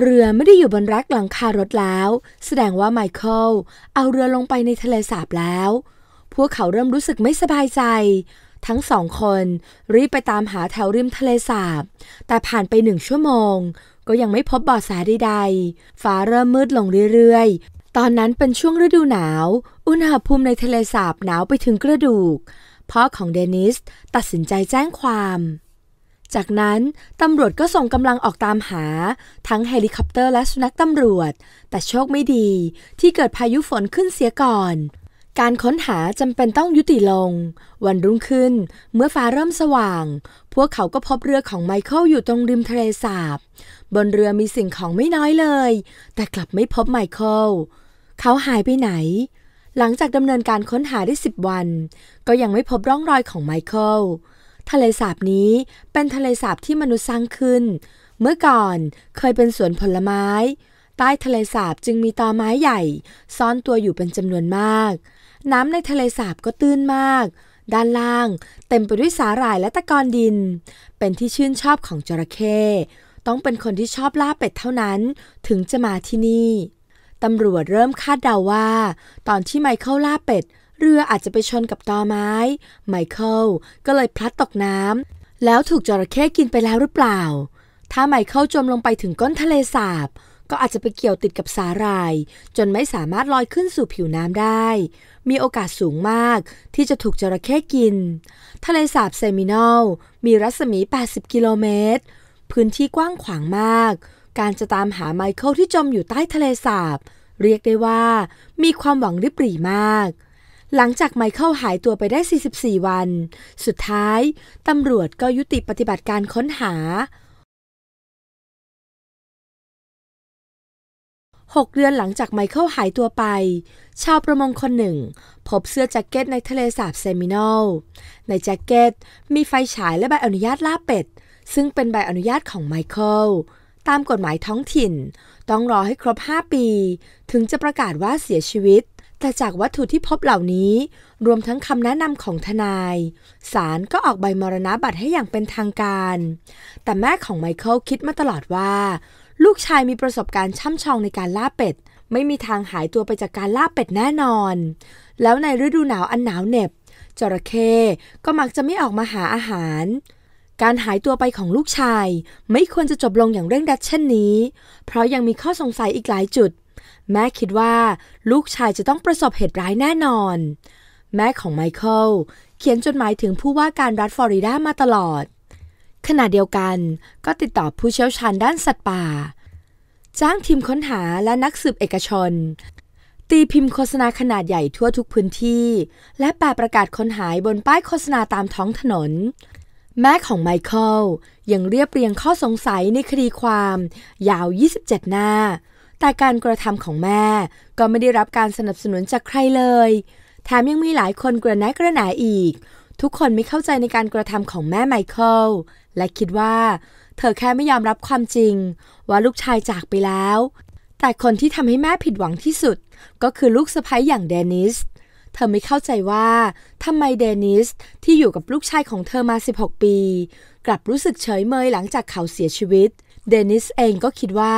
เรือไม่ได้อยู่บนรักหลังคารถแล้ว แสดงว่าไมเคิลเอาเรือลงไปในทะเลสาบแล้ว พวกเขาเริ่มรู้สึกไม่สบายใจ ทั้งสองคนรีบไปตามหาแถวริมทะเลสาบ แต่ผ่านไปหนึ่งชั่วโมง ก็ยังไม่พบเบาะแสใดๆ ฟ้าเริ่มมืดลงเรื่อยตอนนั้นเป็นช่วงฤดูหนาว อุณหภูมิในทะเลสาบหนาวไปถึงกระดูก พ่อของเดนิสตัดสินใจแจ้งความ จากนั้น ตำรวจก็ส่งกำลังออกตามหา ทั้งเฮลิคอปเตอร์และสุนัขตำรวจ แต่โชคไม่ดีที่เกิดพายุฝนขึ้นเสียก่อน การค้นหาจำเป็นต้องยุติลง วันรุ่งขึ้นเมื่อฟ้าเริ่มสว่าง พวกเขาก็พบเรือของไมเคิลอยู่ตรงริมทะเลสาบบนเรือมีสิ่งของไม่น้อยเลย แต่กลับไม่พบไมเคิลเขาหายไปไหน หลังจากดำเนินการค้นหาได้สิบวัน ก็ยังไม่พบร่องรอยของไมเคิล ทะเลสาบนี้เป็นทะเลสาบที่มนุษย์สร้างขึ้น เมื่อก่อนเคยเป็นสวนผลไม้ ใต้ทะเลสาบจึงมีตอไม้ใหญ่ ซ่อนตัวอยู่เป็นจำนวนมาก น้ำในทะเลสาบก็ตื้นมาก ด้านล่างเต็มไปด้วยสาหร่ายและตะกอนดิน เป็นที่ชื่นชอบของจระเข้ ต้องเป็นคนที่ชอบล่าเป็ดเท่านั้นถึงจะมาที่นี่ตำรวจเริ่มคาดเดาว่า ตอนที่ไมเคิลล่าเป็ด เรืออาจจะไปชนกับตอไม้ ไมเคิลก็เลยพลัดตกน้ำแล้วถูกจระเข้กินไปแล้วหรือเปล่า ถ้าไมเคิลจมลงไปถึงก้นทะเลสาบก็อาจจะไปเกี่ยวติดกับสาหร่าย จนไม่สามารถลอยขึ้นสู่ผิวน้ำได้ มีโอกาสสูงมากที่จะถูกจระเข้กิน ทะเลสาบเซมินอลมีรัศมี 80 กิโลเมตรพื้นที่กว้างขวางมากการจะตามหาไมเคิลที่จมอยู่ใต้ทะเลสาบเรียกได้ว่า มีความหวังริบหรี่มาก หลังจากไมเคิลหายตัวไปได้ 44 วัน สุดท้าย ตำรวจก็ยุติปฏิบัติการค้นหา 6เดือนหลังจากไมเคิลหายตัวไป ชาวประมงคนหนึ่ง พบเสื้อแจ็คเก็ตในทะเลสาบเซมิโนล ในแจ็คเก็ต มีไฟฉายและใบอนุญาตล่าเป็ด ซึ่งเป็นใบอนุญาตของไมเคิลตามกฎหมายท้องถิ่น ต้องรอให้ครบ 5 ปี ถึงจะประกาศว่าเสียชีวิต แต่จากวัตถุที่พบเหล่านี้ รวมทั้งคำแนะนำของทนายศาลก็ออกใบมรณะบัตรให้อย่างเป็นทางการ แต่แม่ของไมเคิลคิดมาตลอดว่า ลูกชายมีประสบการณ์ช่ำชองในการล่าเป็ด ไม่มีทางหายตัวไปจากการล่าเป็ดแน่นอน แล้วในฤดูหนาวอันหนาวเหน็บ จระเข้ก็มักจะไม่ออกมาหาอาหารการหายตัวไปของลูกชาย ไม่ควรจะจบลงอย่างเร่งรัดเช่นนี้ เพราะยังมีข้อสงสัยอีกหลายจุด แม่คิดว่าลูกชายจะต้องประสบเหตุร้ายแน่นอน แม่ของไมเคิลเขียนจดหมายถึงผู้ว่าการรัฐฟลอริดามาตลอดขณะเดียวกันก็ติดต่อผู้เชี่ยวชาญด้านสัตว์ป่า จ้างทีมค้นหาและนักสืบเอกชน ตีพิมพ์โฆษณาขนาดใหญ่ทั่วทุกพื้นที่ และแปะประกาศคนหายบนป้ายโฆษณาตามท้องถนนแม่ของไมเคิลยังเรียบเรียงข้อสงสัยในคดีความ ยาว 27 หน้า แต่การกระทำของแม่ ก็ไม่ได้รับการสนับสนุนจากใครเลย แถมยังมีหลายคนกระแนกระหนาอีก ทุกคนไม่เข้าใจในการกระทำของแม่ไมเคิล และคิดว่า เธอแค่ไม่ยอมรับความจริง ว่าลูกชายจากไปแล้ว แต่คนที่ทำให้แม่ผิดหวังที่สุด ก็คือลูกสะใภ้อย่างเดนิสเธอไม่เข้าใจว่าทำไมเดนิสที่อยู่กับลูกชายของเธอมา 16 ปี กลับรู้สึกเฉยเมยหลังจากเขาเสียชีวิต เดนิสเองก็คิดว่า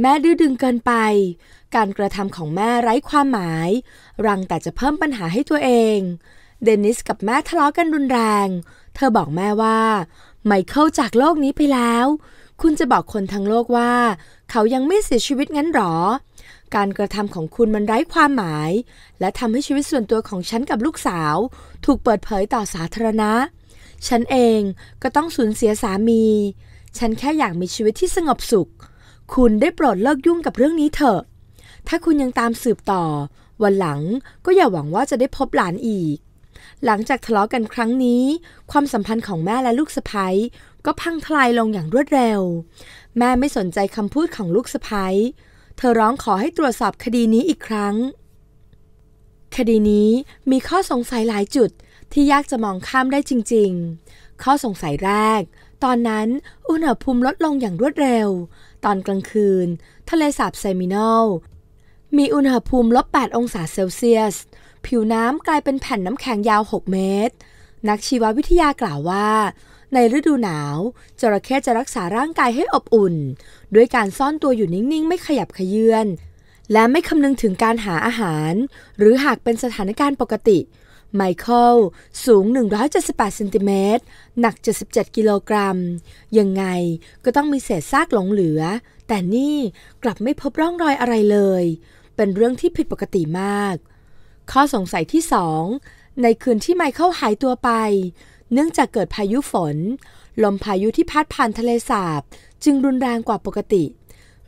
แม่ดื้อดึงเกินไป การกระทำของแม่ไร้ความหมาย รังแต่จะเพิ่มปัญหาให้ตัวเอง เดนิสกับแม่ทะเลาะกันรุนแรง เธอบอกแม่ว่า ไมเคิลจากโลกนี้ไปแล้ว คุณจะบอกคนทั้งโลกว่า เขายังไม่เสียชีวิตงั้นหรอการกระทำของคุณมันไร้ความหมาย และทำให้ชีวิตส่วนตัวของฉันกับลูกสาว ถูกเปิดเผยต่อสาธารณะ ฉันเองก็ต้องสูญเสียสามี ฉันแค่อยากมีชีวิตที่สงบสุข คุณได้โปรดเลิกยุ่งกับเรื่องนี้เถอะ ถ้าคุณยังตามสืบต่อ วันหลังก็อย่าหวังว่าจะได้พบหลานอีก หลังจากทะเลาะกันครั้งนี้ ความสัมพันธ์ของแม่และลูกสะใภ้ก็พังทลายลงอย่างรวดเร็ว แม่ไม่สนใจคำพูดของลูกสะใภ้เธอร้องขอให้ตรวจสอบคดีนี้อีกครั้ง คดีนี้มีข้อสงสัยหลายจุดที่ยากจะมองข้ามได้จริงๆ ข้อสงสัยแรก ตอนนั้นอุณหภูมิลดลงอย่างรวดเร็ว ตอนกลางคืน ทะเลสาบไซมินอลมีอุณหภูมิลบ 8 องศาเซลเซียส ผิวน้ำกลายเป็นแผ่นน้ำแข็งยาว 6 เมตร นักชีววิทยากล่าวว่าในฤดูหนาว จระเข้จะรักษาร่างกายให้อบอุ่น ด้วยการซ่อนตัวอยู่นิ่งๆ ไม่ขยับขยื่นและไม่คำนึงถึงการหาอาหาร หรือหากเป็นสถานการณ์ปกติ ไมเคิลสูง 178เซนติเมตรหนัก 77 กิโลกรัมยังไงก็ต้องมีเศษซากหลงเหลือ แต่นี่กลับไม่พบร่องรอยอะไรเลย เป็นเรื่องที่ผิดปกติมาก ข้อสงสัยที่สองในคืนที่ไมเคิลหายตัวไปเนื่องจากเกิดพายุฝน ลมพายุที่พัดผ่านทะเลสาบจึงรุนแรงกว่าปกติ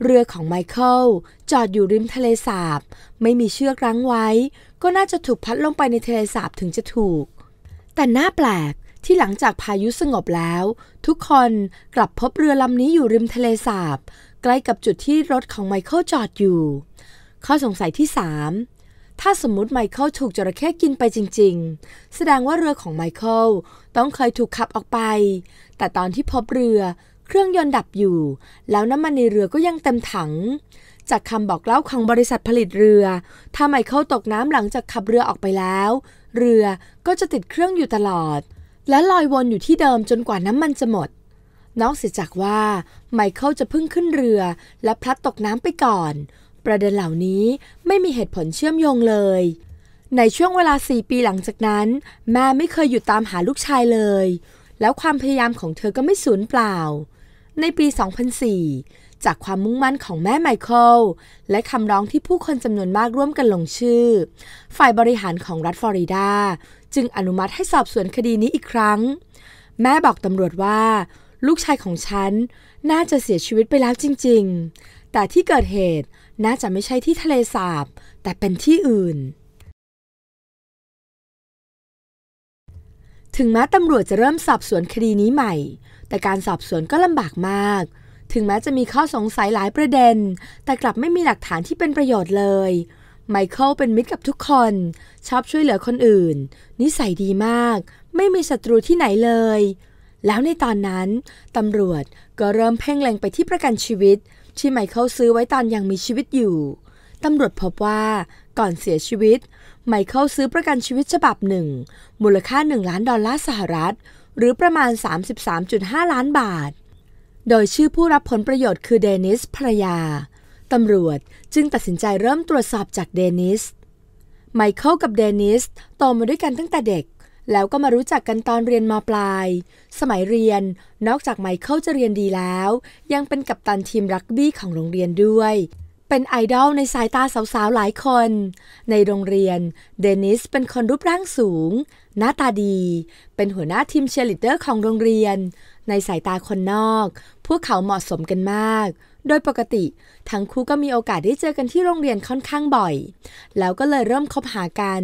เรือของไมเคิลจอดอยู่ริมทะเลสาบไม่มีเชือกรั้งไว้ก็น่าจะถูกพัดลงไปในทะเลสาบถึงจะถูก แต่น่าแปลกที่หลังจากพายุสงบแล้ว ทุกคนกลับพบเรือลำนี้อยู่ริมทะเลสาบใกล้กับจุดที่รถของไมเคิลจอดอยู่ ข้อสงสัยที่3ถ้าสมมติไมเคิลถูกจระเข้กินไปจริง ๆ แสดงว่าเรือของไมเคิลต้องเคยถูกขับออกไป แต่ตอนที่พบเรือเครื่องยนต์ดับอยู่ แล้วน้ำมันในเรือก็ยังเต็มถัง จากคำบอกเล่าของบริษัทผลิตเรือ ถ้าไมเคิลตกน้ำหลังจากขับเรือออกไปแล้ว เรือก็จะติดเครื่องอยู่ตลอด และลอยวนอยู่ที่เดิมจนกว่าน้ำมันจะหมด นอกเสียจากว่า ไมเคิลจะพึ่งขึ้นเรือ และพลัดตกน้ำไปก่อนประเด็นเหล่านี้ไม่มีเหตุผลเชื่อมโยงเลย ในช่วงเวลา 4 ปีหลังจากนั้น แม่ไม่เคยหยุดตามหาลูกชายเลย แล้วความพยายามของเธอก็ไม่สูญเปล่า ในปี 2004 จากความมุ่งมั่นของแม่ไมเคิลและคำร้องที่ผู้คนจำนวนมากร่วมกันลงชื่อ ฝ่ายบริหารของรัฐฟลอริดา จึงอนุมัติให้สอบสวนคดีนี้อีกครั้ง แม่บอกตำรวจว่า ลูกชายของฉันน่าจะเสียชีวิตไปแล้วจริง ๆ แต่ที่เกิดเหตุน่าจะไม่ใช่ที่ทะเลสาบแต่เป็นที่อื่น ถึงแม้ตำรวจจะเริ่มสอบสวนคดีนี้ใหม่ แต่การสอบสวนก็ลำบากมาก ถึงแม้จะมีข้อสงสัยหลายประเด็น แต่กลับไม่มีหลักฐานที่เป็นประโยชน์เลย ไมเคิลเป็นมิตรกับทุกคน ชอบช่วยเหลือคนอื่น นิสัยดีมาก ไม่มีศัตรูที่ไหนเลย แล้วในตอนนั้น ตำรวจก็เริ่มเพ่งเล็งไปที่ประกันชีวิตที่ไมเคิลซื้อไว้ตอนยังมีชีวิตอยู่ ตำรวจพบว่าก่อนเสียชีวิตไมเคิลซื้อประกันชีวิตฉบับหนึ่ง มูลค่า 1 ล้านดอลลาร์สหรัฐ หรือประมาณ 33.5 ล้านบาท โดยชื่อผู้รับผลประโยชน์คือเดนิสภรรยา ตำรวจจึงตัดสินใจเริ่มตรวจสอบจากเดนิสไมเคิลกับเดนิสโตมาด้วยกันตั้งแต่เด็กแล้วก็มารู้จักกันตอนเรียนมาปลาย สมัยเรียนนอกจากไมเคิลจะเรียนดีแล้ว ยังเป็นกัปตันทีมรักบี้ของโรงเรียนด้วย เป็นไอดอลในสายตาสาวๆหลายคน ในโรงเรียน เดนิสเป็นคนรูปร่างสูงหน้าตาดี เป็นหัวหน้าทีมเชียร์ลีดเดอร์ของโรงเรียน ในสายตาคนนอก พวกเขาเหมาะสมกันมาก โดยปกติ ทั้งคู่ก็มีโอกาสได้เจอกันที่โรงเรียนค่อนข้างบ่อย แล้วก็เลยเริ่มคบหากัน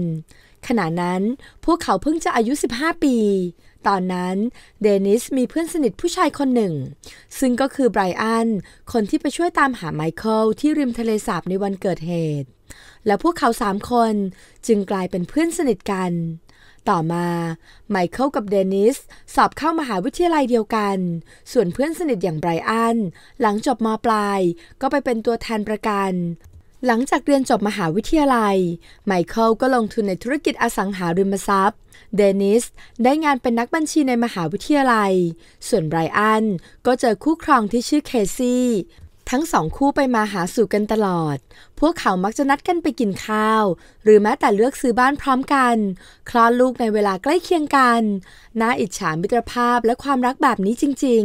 ขณะนั้นพวกเขาเพิ่งจะอายุ 15 ปี ตอนนั้นเดนิสมีเพื่อนสนิทผู้ชายคนหนึ่ง ซึ่งก็คือไบรอันคนที่ไปช่วยตามหาไมเคิลที่ริมทะเลสาบในวันเกิดเหตุ และพวกเขาสามคนจึงกลายเป็นเพื่อนสนิทกัน ต่อมา ไมเคิลกับเดนิสสอบเข้ามาหาวิทยาลัยเดียวกัน ส่วนเพื่อนสนิทอย่างไบรอันหลังจบมปลายก็ไปเป็นตัวแทนประกันหลังจากเรียนจบมหาวิทยาลัยไมเคิลก็ลงทุนในธุรกิจอสังหาริมทรัพย์ เดนิสได้งานเป็นนักบัญชีในมหาวิทยาลัย ส่วนไบรอันก็เจอคู่ครองที่ชื่อเคซี่ ทั้งสองคู่ไปมาหาสู่กันตลอด พวกเขามักจะนัดกันไปกินข้าว หรือแม้แต่เลือกซื้อบ้านพร้อมกัน คลอดลูกในเวลาใกล้เคียงกัน น่าอิจฉามิตรภาพและความรักแบบนี้จริง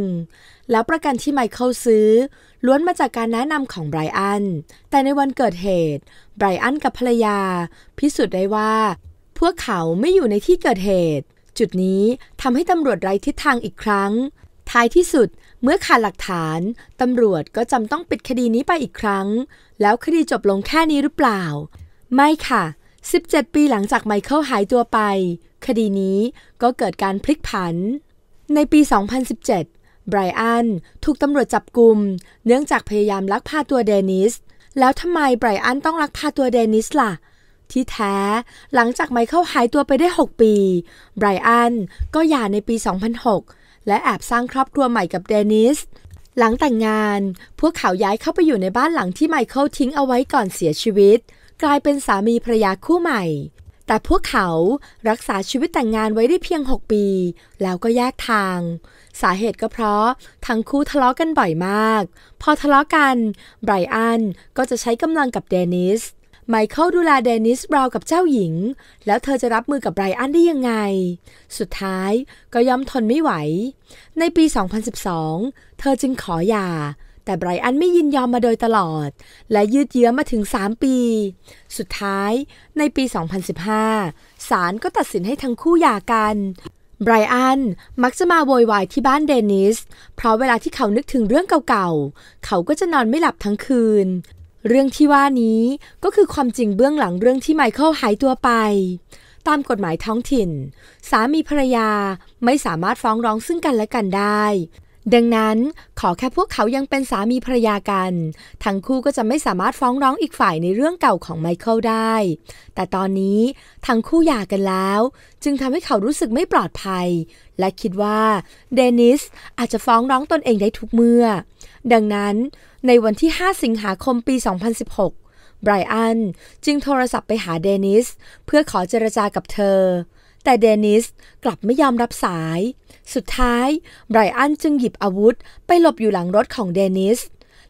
แล้วประกันที่ไมเคิลซื้อ ล้วนมาจากการแนะนำของไบรอัน แต่ในวันเกิดเหตุไบรอันกับภรรยา พิสูจน์ได้ว่า พวกเขาไม่อยู่ในที่เกิดเหตุ จุดนี้ทำให้ตำรวจไร้ทิศทางอีกครั้ง ท้ายที่สุดเมื่อขาดหลักฐานตำรวจก็จำต้องปิดคดีนี้ไปอีกครั้ง แล้วคดีจบลงแค่นี้หรือเปล่า ไม่ค่ะ 17 ปีหลังจากไมเคิลหายตัวไป คดีนี้ก็เกิดการพลิกผัน ในปี 2017ไบรอันถูกตำรวจจับกลุ่มเนื่องจากพยายามลักพาตัวเดนิส แล้วทำไมไบรอันต้องลักพาตัวเดนิสล่ะที่แท้หลังจากไมเคิลหายตัวไปได้ 6 ปีไบรอันก็หย่าในปี 2006 และแอบสร้างครอบครัวใหม่กับเดนิส หลังแต่งงานพวกเขาย้ายเข้าไปอยู่ในบ้านหลังที่ไมเคิลทิ้งเอาไว้ก่อนเสียชีวิต กลายเป็นสามีภรรยาคู่ใหม่ แต่พวกเขารักษาชีวิตแต่งงานไว้ได้เพียง 6 ปี แล้วก็แยกทางสาเหตุก็เพราะทั้งคู่ทะเลาะกันบ่อยมาก พอทะเลาะกันไบรอันก็จะใช้กำลังกับเดนิส ไมเคิลดูแลเดนิสราวกับเจ้าหญิง แล้วเธอจะรับมือกับไบรอันได้ยังไง สุดท้ายก็ย่อมทนไม่ไหว ในปี 2012 เธอจึงขอหย่า แต่ไบรอันไม่ยินยอมมาโดยตลอด และยืดเยื้อมาถึง 3 ปี สุดท้ายในปี 2015 ศาลก็ตัดสินให้ทั้งคู่หย่ากันไบรอันมักจะมาโวยวายที่บ้านเดนิส เพราะเวลาที่เขานึกถึงเรื่องเก่าๆ เขาก็จะนอนไม่หลับทั้งคืน เรื่องที่ว่านี้ก็คือความจริงเบื้องหลังเรื่องที่ไมเคิลหายตัวไป ตามกฎหมายท้องถิ่น สามีภรรยาไม่สามารถฟ้องร้องซึ่งกันและกันได้ดังนั้นขอแค่พวกเขายังเป็นสามีภรรยากัน ทั้งคู่ก็จะไม่สามารถฟ้องร้องอีกฝ่ายในเรื่องเก่าของไมเคิลได้ แต่ตอนนี้ ทั้งคู่หย่ากันแล้ว จึงทำให้เขารู้สึกไม่ปลอดภัย และคิดว่าเดนิสอาจจะฟ้องร้องตนเองได้ทุกเมื่อ ดังนั้น ในวันที่ 5 สิงหาคมปี 2016 ไบรอันจึงโทรศัพท์ไปหาเดนิสเพื่อขอเจรจากับเธอ แต่เดนิสกลับไม่ยอมรับสายสุดท้ายไบรอันจึงหยิบอาวุธไปหลบอยู่หลังรถของเดนิส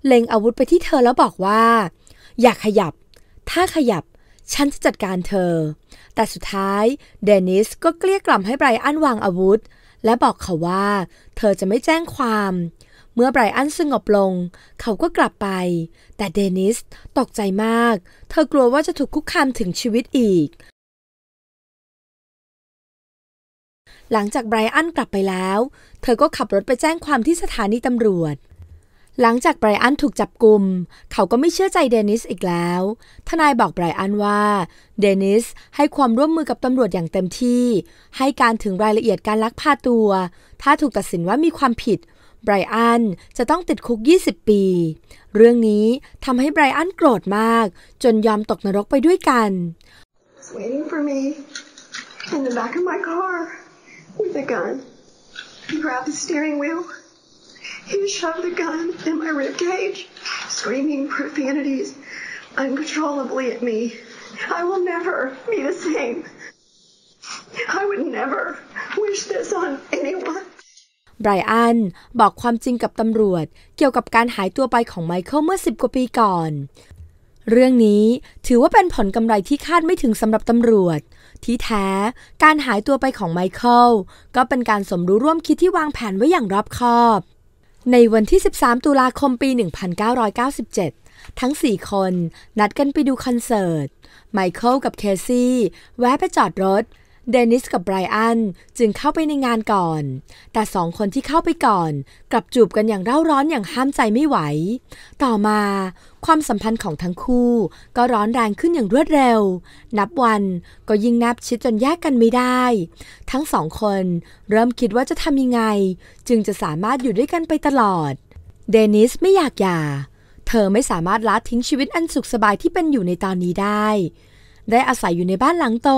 เล็งอาวุธไปที่เธอแล้วบอกว่า อย่าขยับ ถ้าขยับฉันจะจัดการเธอ แต่สุดท้าย เดนิสก็เกลี้ยกล่อมให้ไบรอันวางอาวุธ และบอกเขาว่า เธอจะไม่แจ้งความ เมื่อไบรอันสงบลงเขาก็กลับไป แต่เดนิสตกใจมาก เธอกลัวว่าจะถูกคุกคามถึงชีวิตอีกหลังจากไบรอันกลับไปแล้ว เธอก็ขับรถไปแจ้งความที่สถานีตำรวจ หลังจากไบรอันถูกจับกลุ่ม เขาก็ไม่เชื่อใจเดนิสอีกแล้ว ทนายบอกไบรอันว่า เดนิสให้ความร่วมมือกับตำรวจอย่างเต็มที่ ให้การถึงรายละเอียดการลักพาตัว ถ้าถูกตัดสินว่ามีความผิด ไบรอันจะต้องติดคุก 20 ปี เรื่องนี้ทำให้ไบรอันโกรธมาก จนยอมตกนรกไปด้วยกัน waiting for me in the back of my car. with a gun. He grabbed the steering wheel. He shoved the gun in my rib cage, screaming profanities uncontrollably at me. I will never be the same. I would never wish this on anyone. ไบรอันบอกความจริงกับตำรวจเกี่ยวกับการหายตัวไปของไมเคิลเมื่อ10กว่าปีก่อน เรื่องนี้ถือว่าเป็นผลกำไรที่คาดไม่ถึงสำหรับตำรวจเที่แท้การหายตัวไปของไมเคิลก็เป็นการสมรู้ร่วมคิดที่วางแผนไว้อย่างรอบคอบ ในวันที่ 13 ตุลาคมปี 1997 ทั้ง 4 คนนัดกันไปดูคอนเสิร์ต ไมเคิลกับเคซี่แวะไปจอดรถเดนิสกับไบรอันจึงเข้าไปในงานก่อน แต่สองคนที่เข้าไปก่อน กลับจูบกันอย่างเร่าร้อนอย่างห้ามใจไม่ไหว ต่อมาความสัมพันธ์ของทั้งคู่ก็ร้อนแรงขึ้นอย่างรวดเร็ว นับวันก็ยิ่งนับชิดจนแยกกันไม่ได้ ทั้งสองคนเริ่มคิดว่าจะทำยังไงจึงจะสามารถอยู่ด้วยกันไปตลอด เดนิสไม่อยากหย่า เธอไม่สามารถละทิ้งชีวิตอันสุขสบายที่เป็นอยู่ในตอนนี้ได้ ได้อาศัยอยู่ในบ้านหลังโต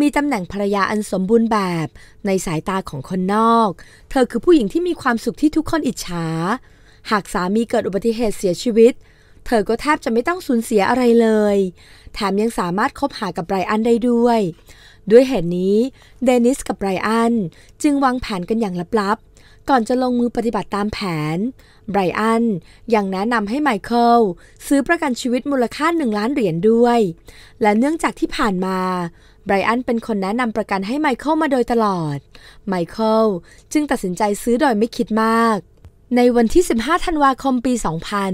มีตำแหน่งภรรยาอันสมบูรณ์แบบในสายตาของคนนอก เธอคือผู้หญิงที่มีความสุขที่ทุกคนอิจฉา หากสามีเกิดอุบัติเหตุเสียชีวิต เธอก็แทบจะไม่ต้องสูญเสียอะไรเลย แถมยังสามารถคบหากับไบรอันได้ด้วย ด้วยเหตุนี้ เดนิสกับไบรอันจึงวางแผนกันอย่างลับๆก่อนจะลงมือปฏิบัติตามแผน ไบรอันยังแนะนำให้ไมเคิลซื้อประกันชีวิตมูลค่าหนึ่งล้านเหรียญด้วย และเนื่องจากที่ผ่านมาไบรอันเป็นคนแนะนำประกันให้ไมเคิลมาโดยตลอด ไมเคิลจึงตัดสินใจซื้อโดยไม่คิดมาก ในวันที่ 15ธันวาคมปี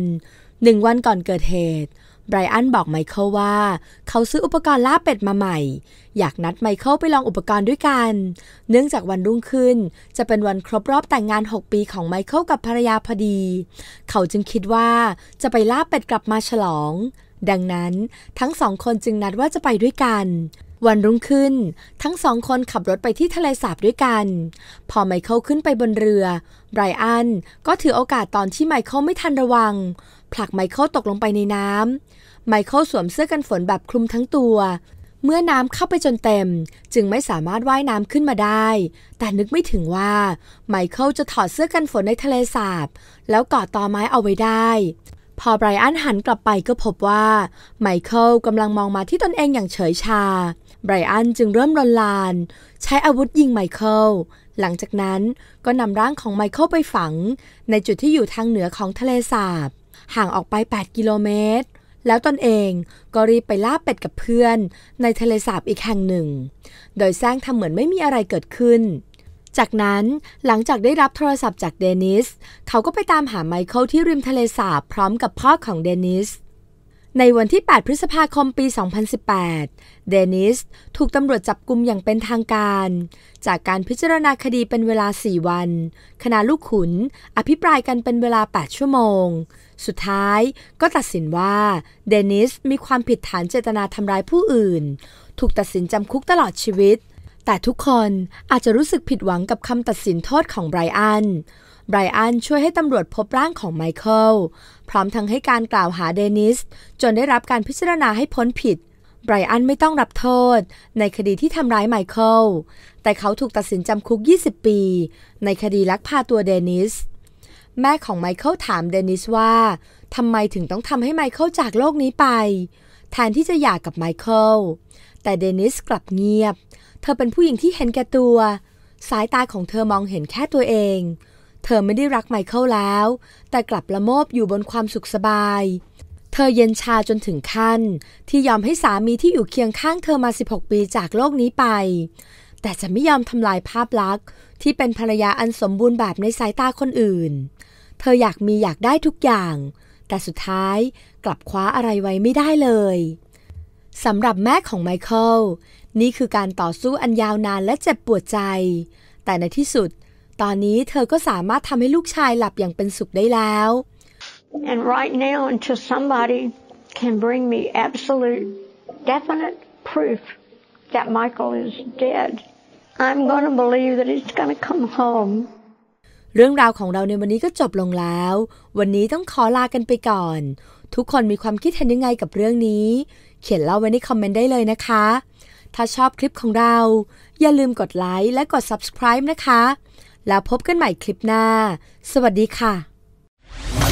2000หนึ่งวันก่อนเกิดเหตุ ไบรอันบอกไมเคิลว่าเขาซื้ออุปกรณ์ล่าเป็ดมาใหม่ อยากนัดไมเคิลไปลองอุปกรณ์ด้วยกัน เนื่องจากวันรุ่งขึ้นจะเป็นวันครบรอบแต่งงาน 6 ปีของไมเคิลกับภรรยาพอดี เขาจึงคิดว่าจะไปล่าเป็ดกลับมาฉลอง ดังนั้นทั้งสองคนจึงนัดว่าจะไปด้วยกันวันรุ่งขึ้นทั้งสองคนขับรถไปที่ทะเลสาบด้วยกัน พอไมเคิลขึ้นไปบนเรือไบรอันก็ถือโอกาสตอนที่ไมเคิลไม่ทันระวัง ผลักไมเคิลตกลงไปในน้ำไมเคิลสวมเสื้อกันฝนแบบคลุมทั้งตัว เมื่อน้ำเข้าไปจนเต็ม จึงไม่สามารถว่ายน้ำขึ้นมาได้ แต่นึกไม่ถึงว่า ไมเคิลจะถอดเสื้อกันฝนในทะเลสาบแล้วกอดตอไม้เอาไว้ได้ พอไบรอันหันกลับไปก็พบว่า ไมเคิลกำลังมองมาที่ตนเองอย่างเฉยชาไบรอันจึงเริ่มรนลาน ใช้อาวุธยิงไมเคิลหลังจากนั้นก็นำร่างของไมเคิลไปฝัง ในจุดที่อยู่ทางเหนือของทะเลสาบห่างออกไป 8 กิโลเมตร แล้วตนเอง ก็รีบไปล่าเป็ดกับเพื่อนในทะเลสาบอีกแห่งหนึ่ง โดยแซงทำเหมือนไม่มีอะไรเกิดขึ้น จากนั้นหลังจากได้รับโทรศัพท์จากเดนิส เขาก็ไปตามหาไมเคิลที่ริมทะเลสาบพร้อมกับพ่อของเดนิสในวันที่ 8 พฤษภาคม ปี 2018 เดนิส ถูกตำรวจจับกลุมอย่างเป็นทางการ จากการพิจารณาคดีเป็นเวลา 4 วันคณะลูกขุนอภิปรายกันเป็นเวลา 8 ชั่วโมง สุดท้ายก็ตัดสินว่าเดนิสมีความผิดฐานเจตนาทำร้ายผู้อื่น ถูกตัดสินจำคุกตลอดชีวิต แต่ทุกคนอาจจะรู้สึกผิดหวังกับคำตัดสินโทษของไบรอันไบรอันช่วยให้ตำรวจพบร่างของไมเคิลพร้อมทั้งให้การกล่าวหาเดนิสจนได้รับการพิจารณาให้พ้นผิดไบรอันไม่ต้องรับโทษ ในคดีที่ทำร้ายไมเคิลแต่เขาถูกตัดสินจำคุก 20 ปี ในคดีลักพาตัวเดนิส แม่ของไมเคิลถามเดนิสว่า ทำไมถึงต้องทำให้ไมเคิลจากโลกนี้ไป แทนที่จะหย่ากกับไมเคิลแต่เดนิสกลับเงียบ เธอเป็นผู้หญิงที่เห็นแก่ตัว สายตาของเธอมองเห็นแค่ตัวเองเธอไม่ได้รักไมเคิลแล้ว แต่กลับละโมบอยู่บนความสุขสบาย เธอเย็นชาจนถึงขั้น ที่ยอมให้สามีที่อยู่เคียงข้างเธอมา 16 ปีจากโลกนี้ไป แต่จะไม่ยอมทำลายภาพลักษณ์ที่เป็นภรรยาอันสมบูรณ์แบบในสายตาคนอื่น เธออยากมีอยากได้ทุกอย่าง แต่สุดท้ายกลับคว้าอะไรไว้ไม่ได้เลย สำหรับแม่ของไมเคิลนี่คือการต่อสู้อันยาวนานและเจ็บปวดใจ แต่ในที่สุดตอนนี้เธอก็สามารถทำให้ลูกชายหลับอย่างเป็นสุขได้แล้ว And right now until somebody can bring me absolute definite proof that Michael is dead I'm gonna believe that he's gonna come home เรื่องราวของเราในวันนี้ก็จบลงแล้ว วันนี้ต้องขอลากันไปก่อน ทุกคนมีความคิดเห็นยังไงกับเรื่องนี้ เขียนเล่าไว้ในคอมเมนต์ได้เลยนะคะ ถ้าชอบคลิปของเราอย่าลืมกดไลค์และกด subscribe นะคะแล้วพบกันใหม่คลิปหน้า สวัสดีค่ะ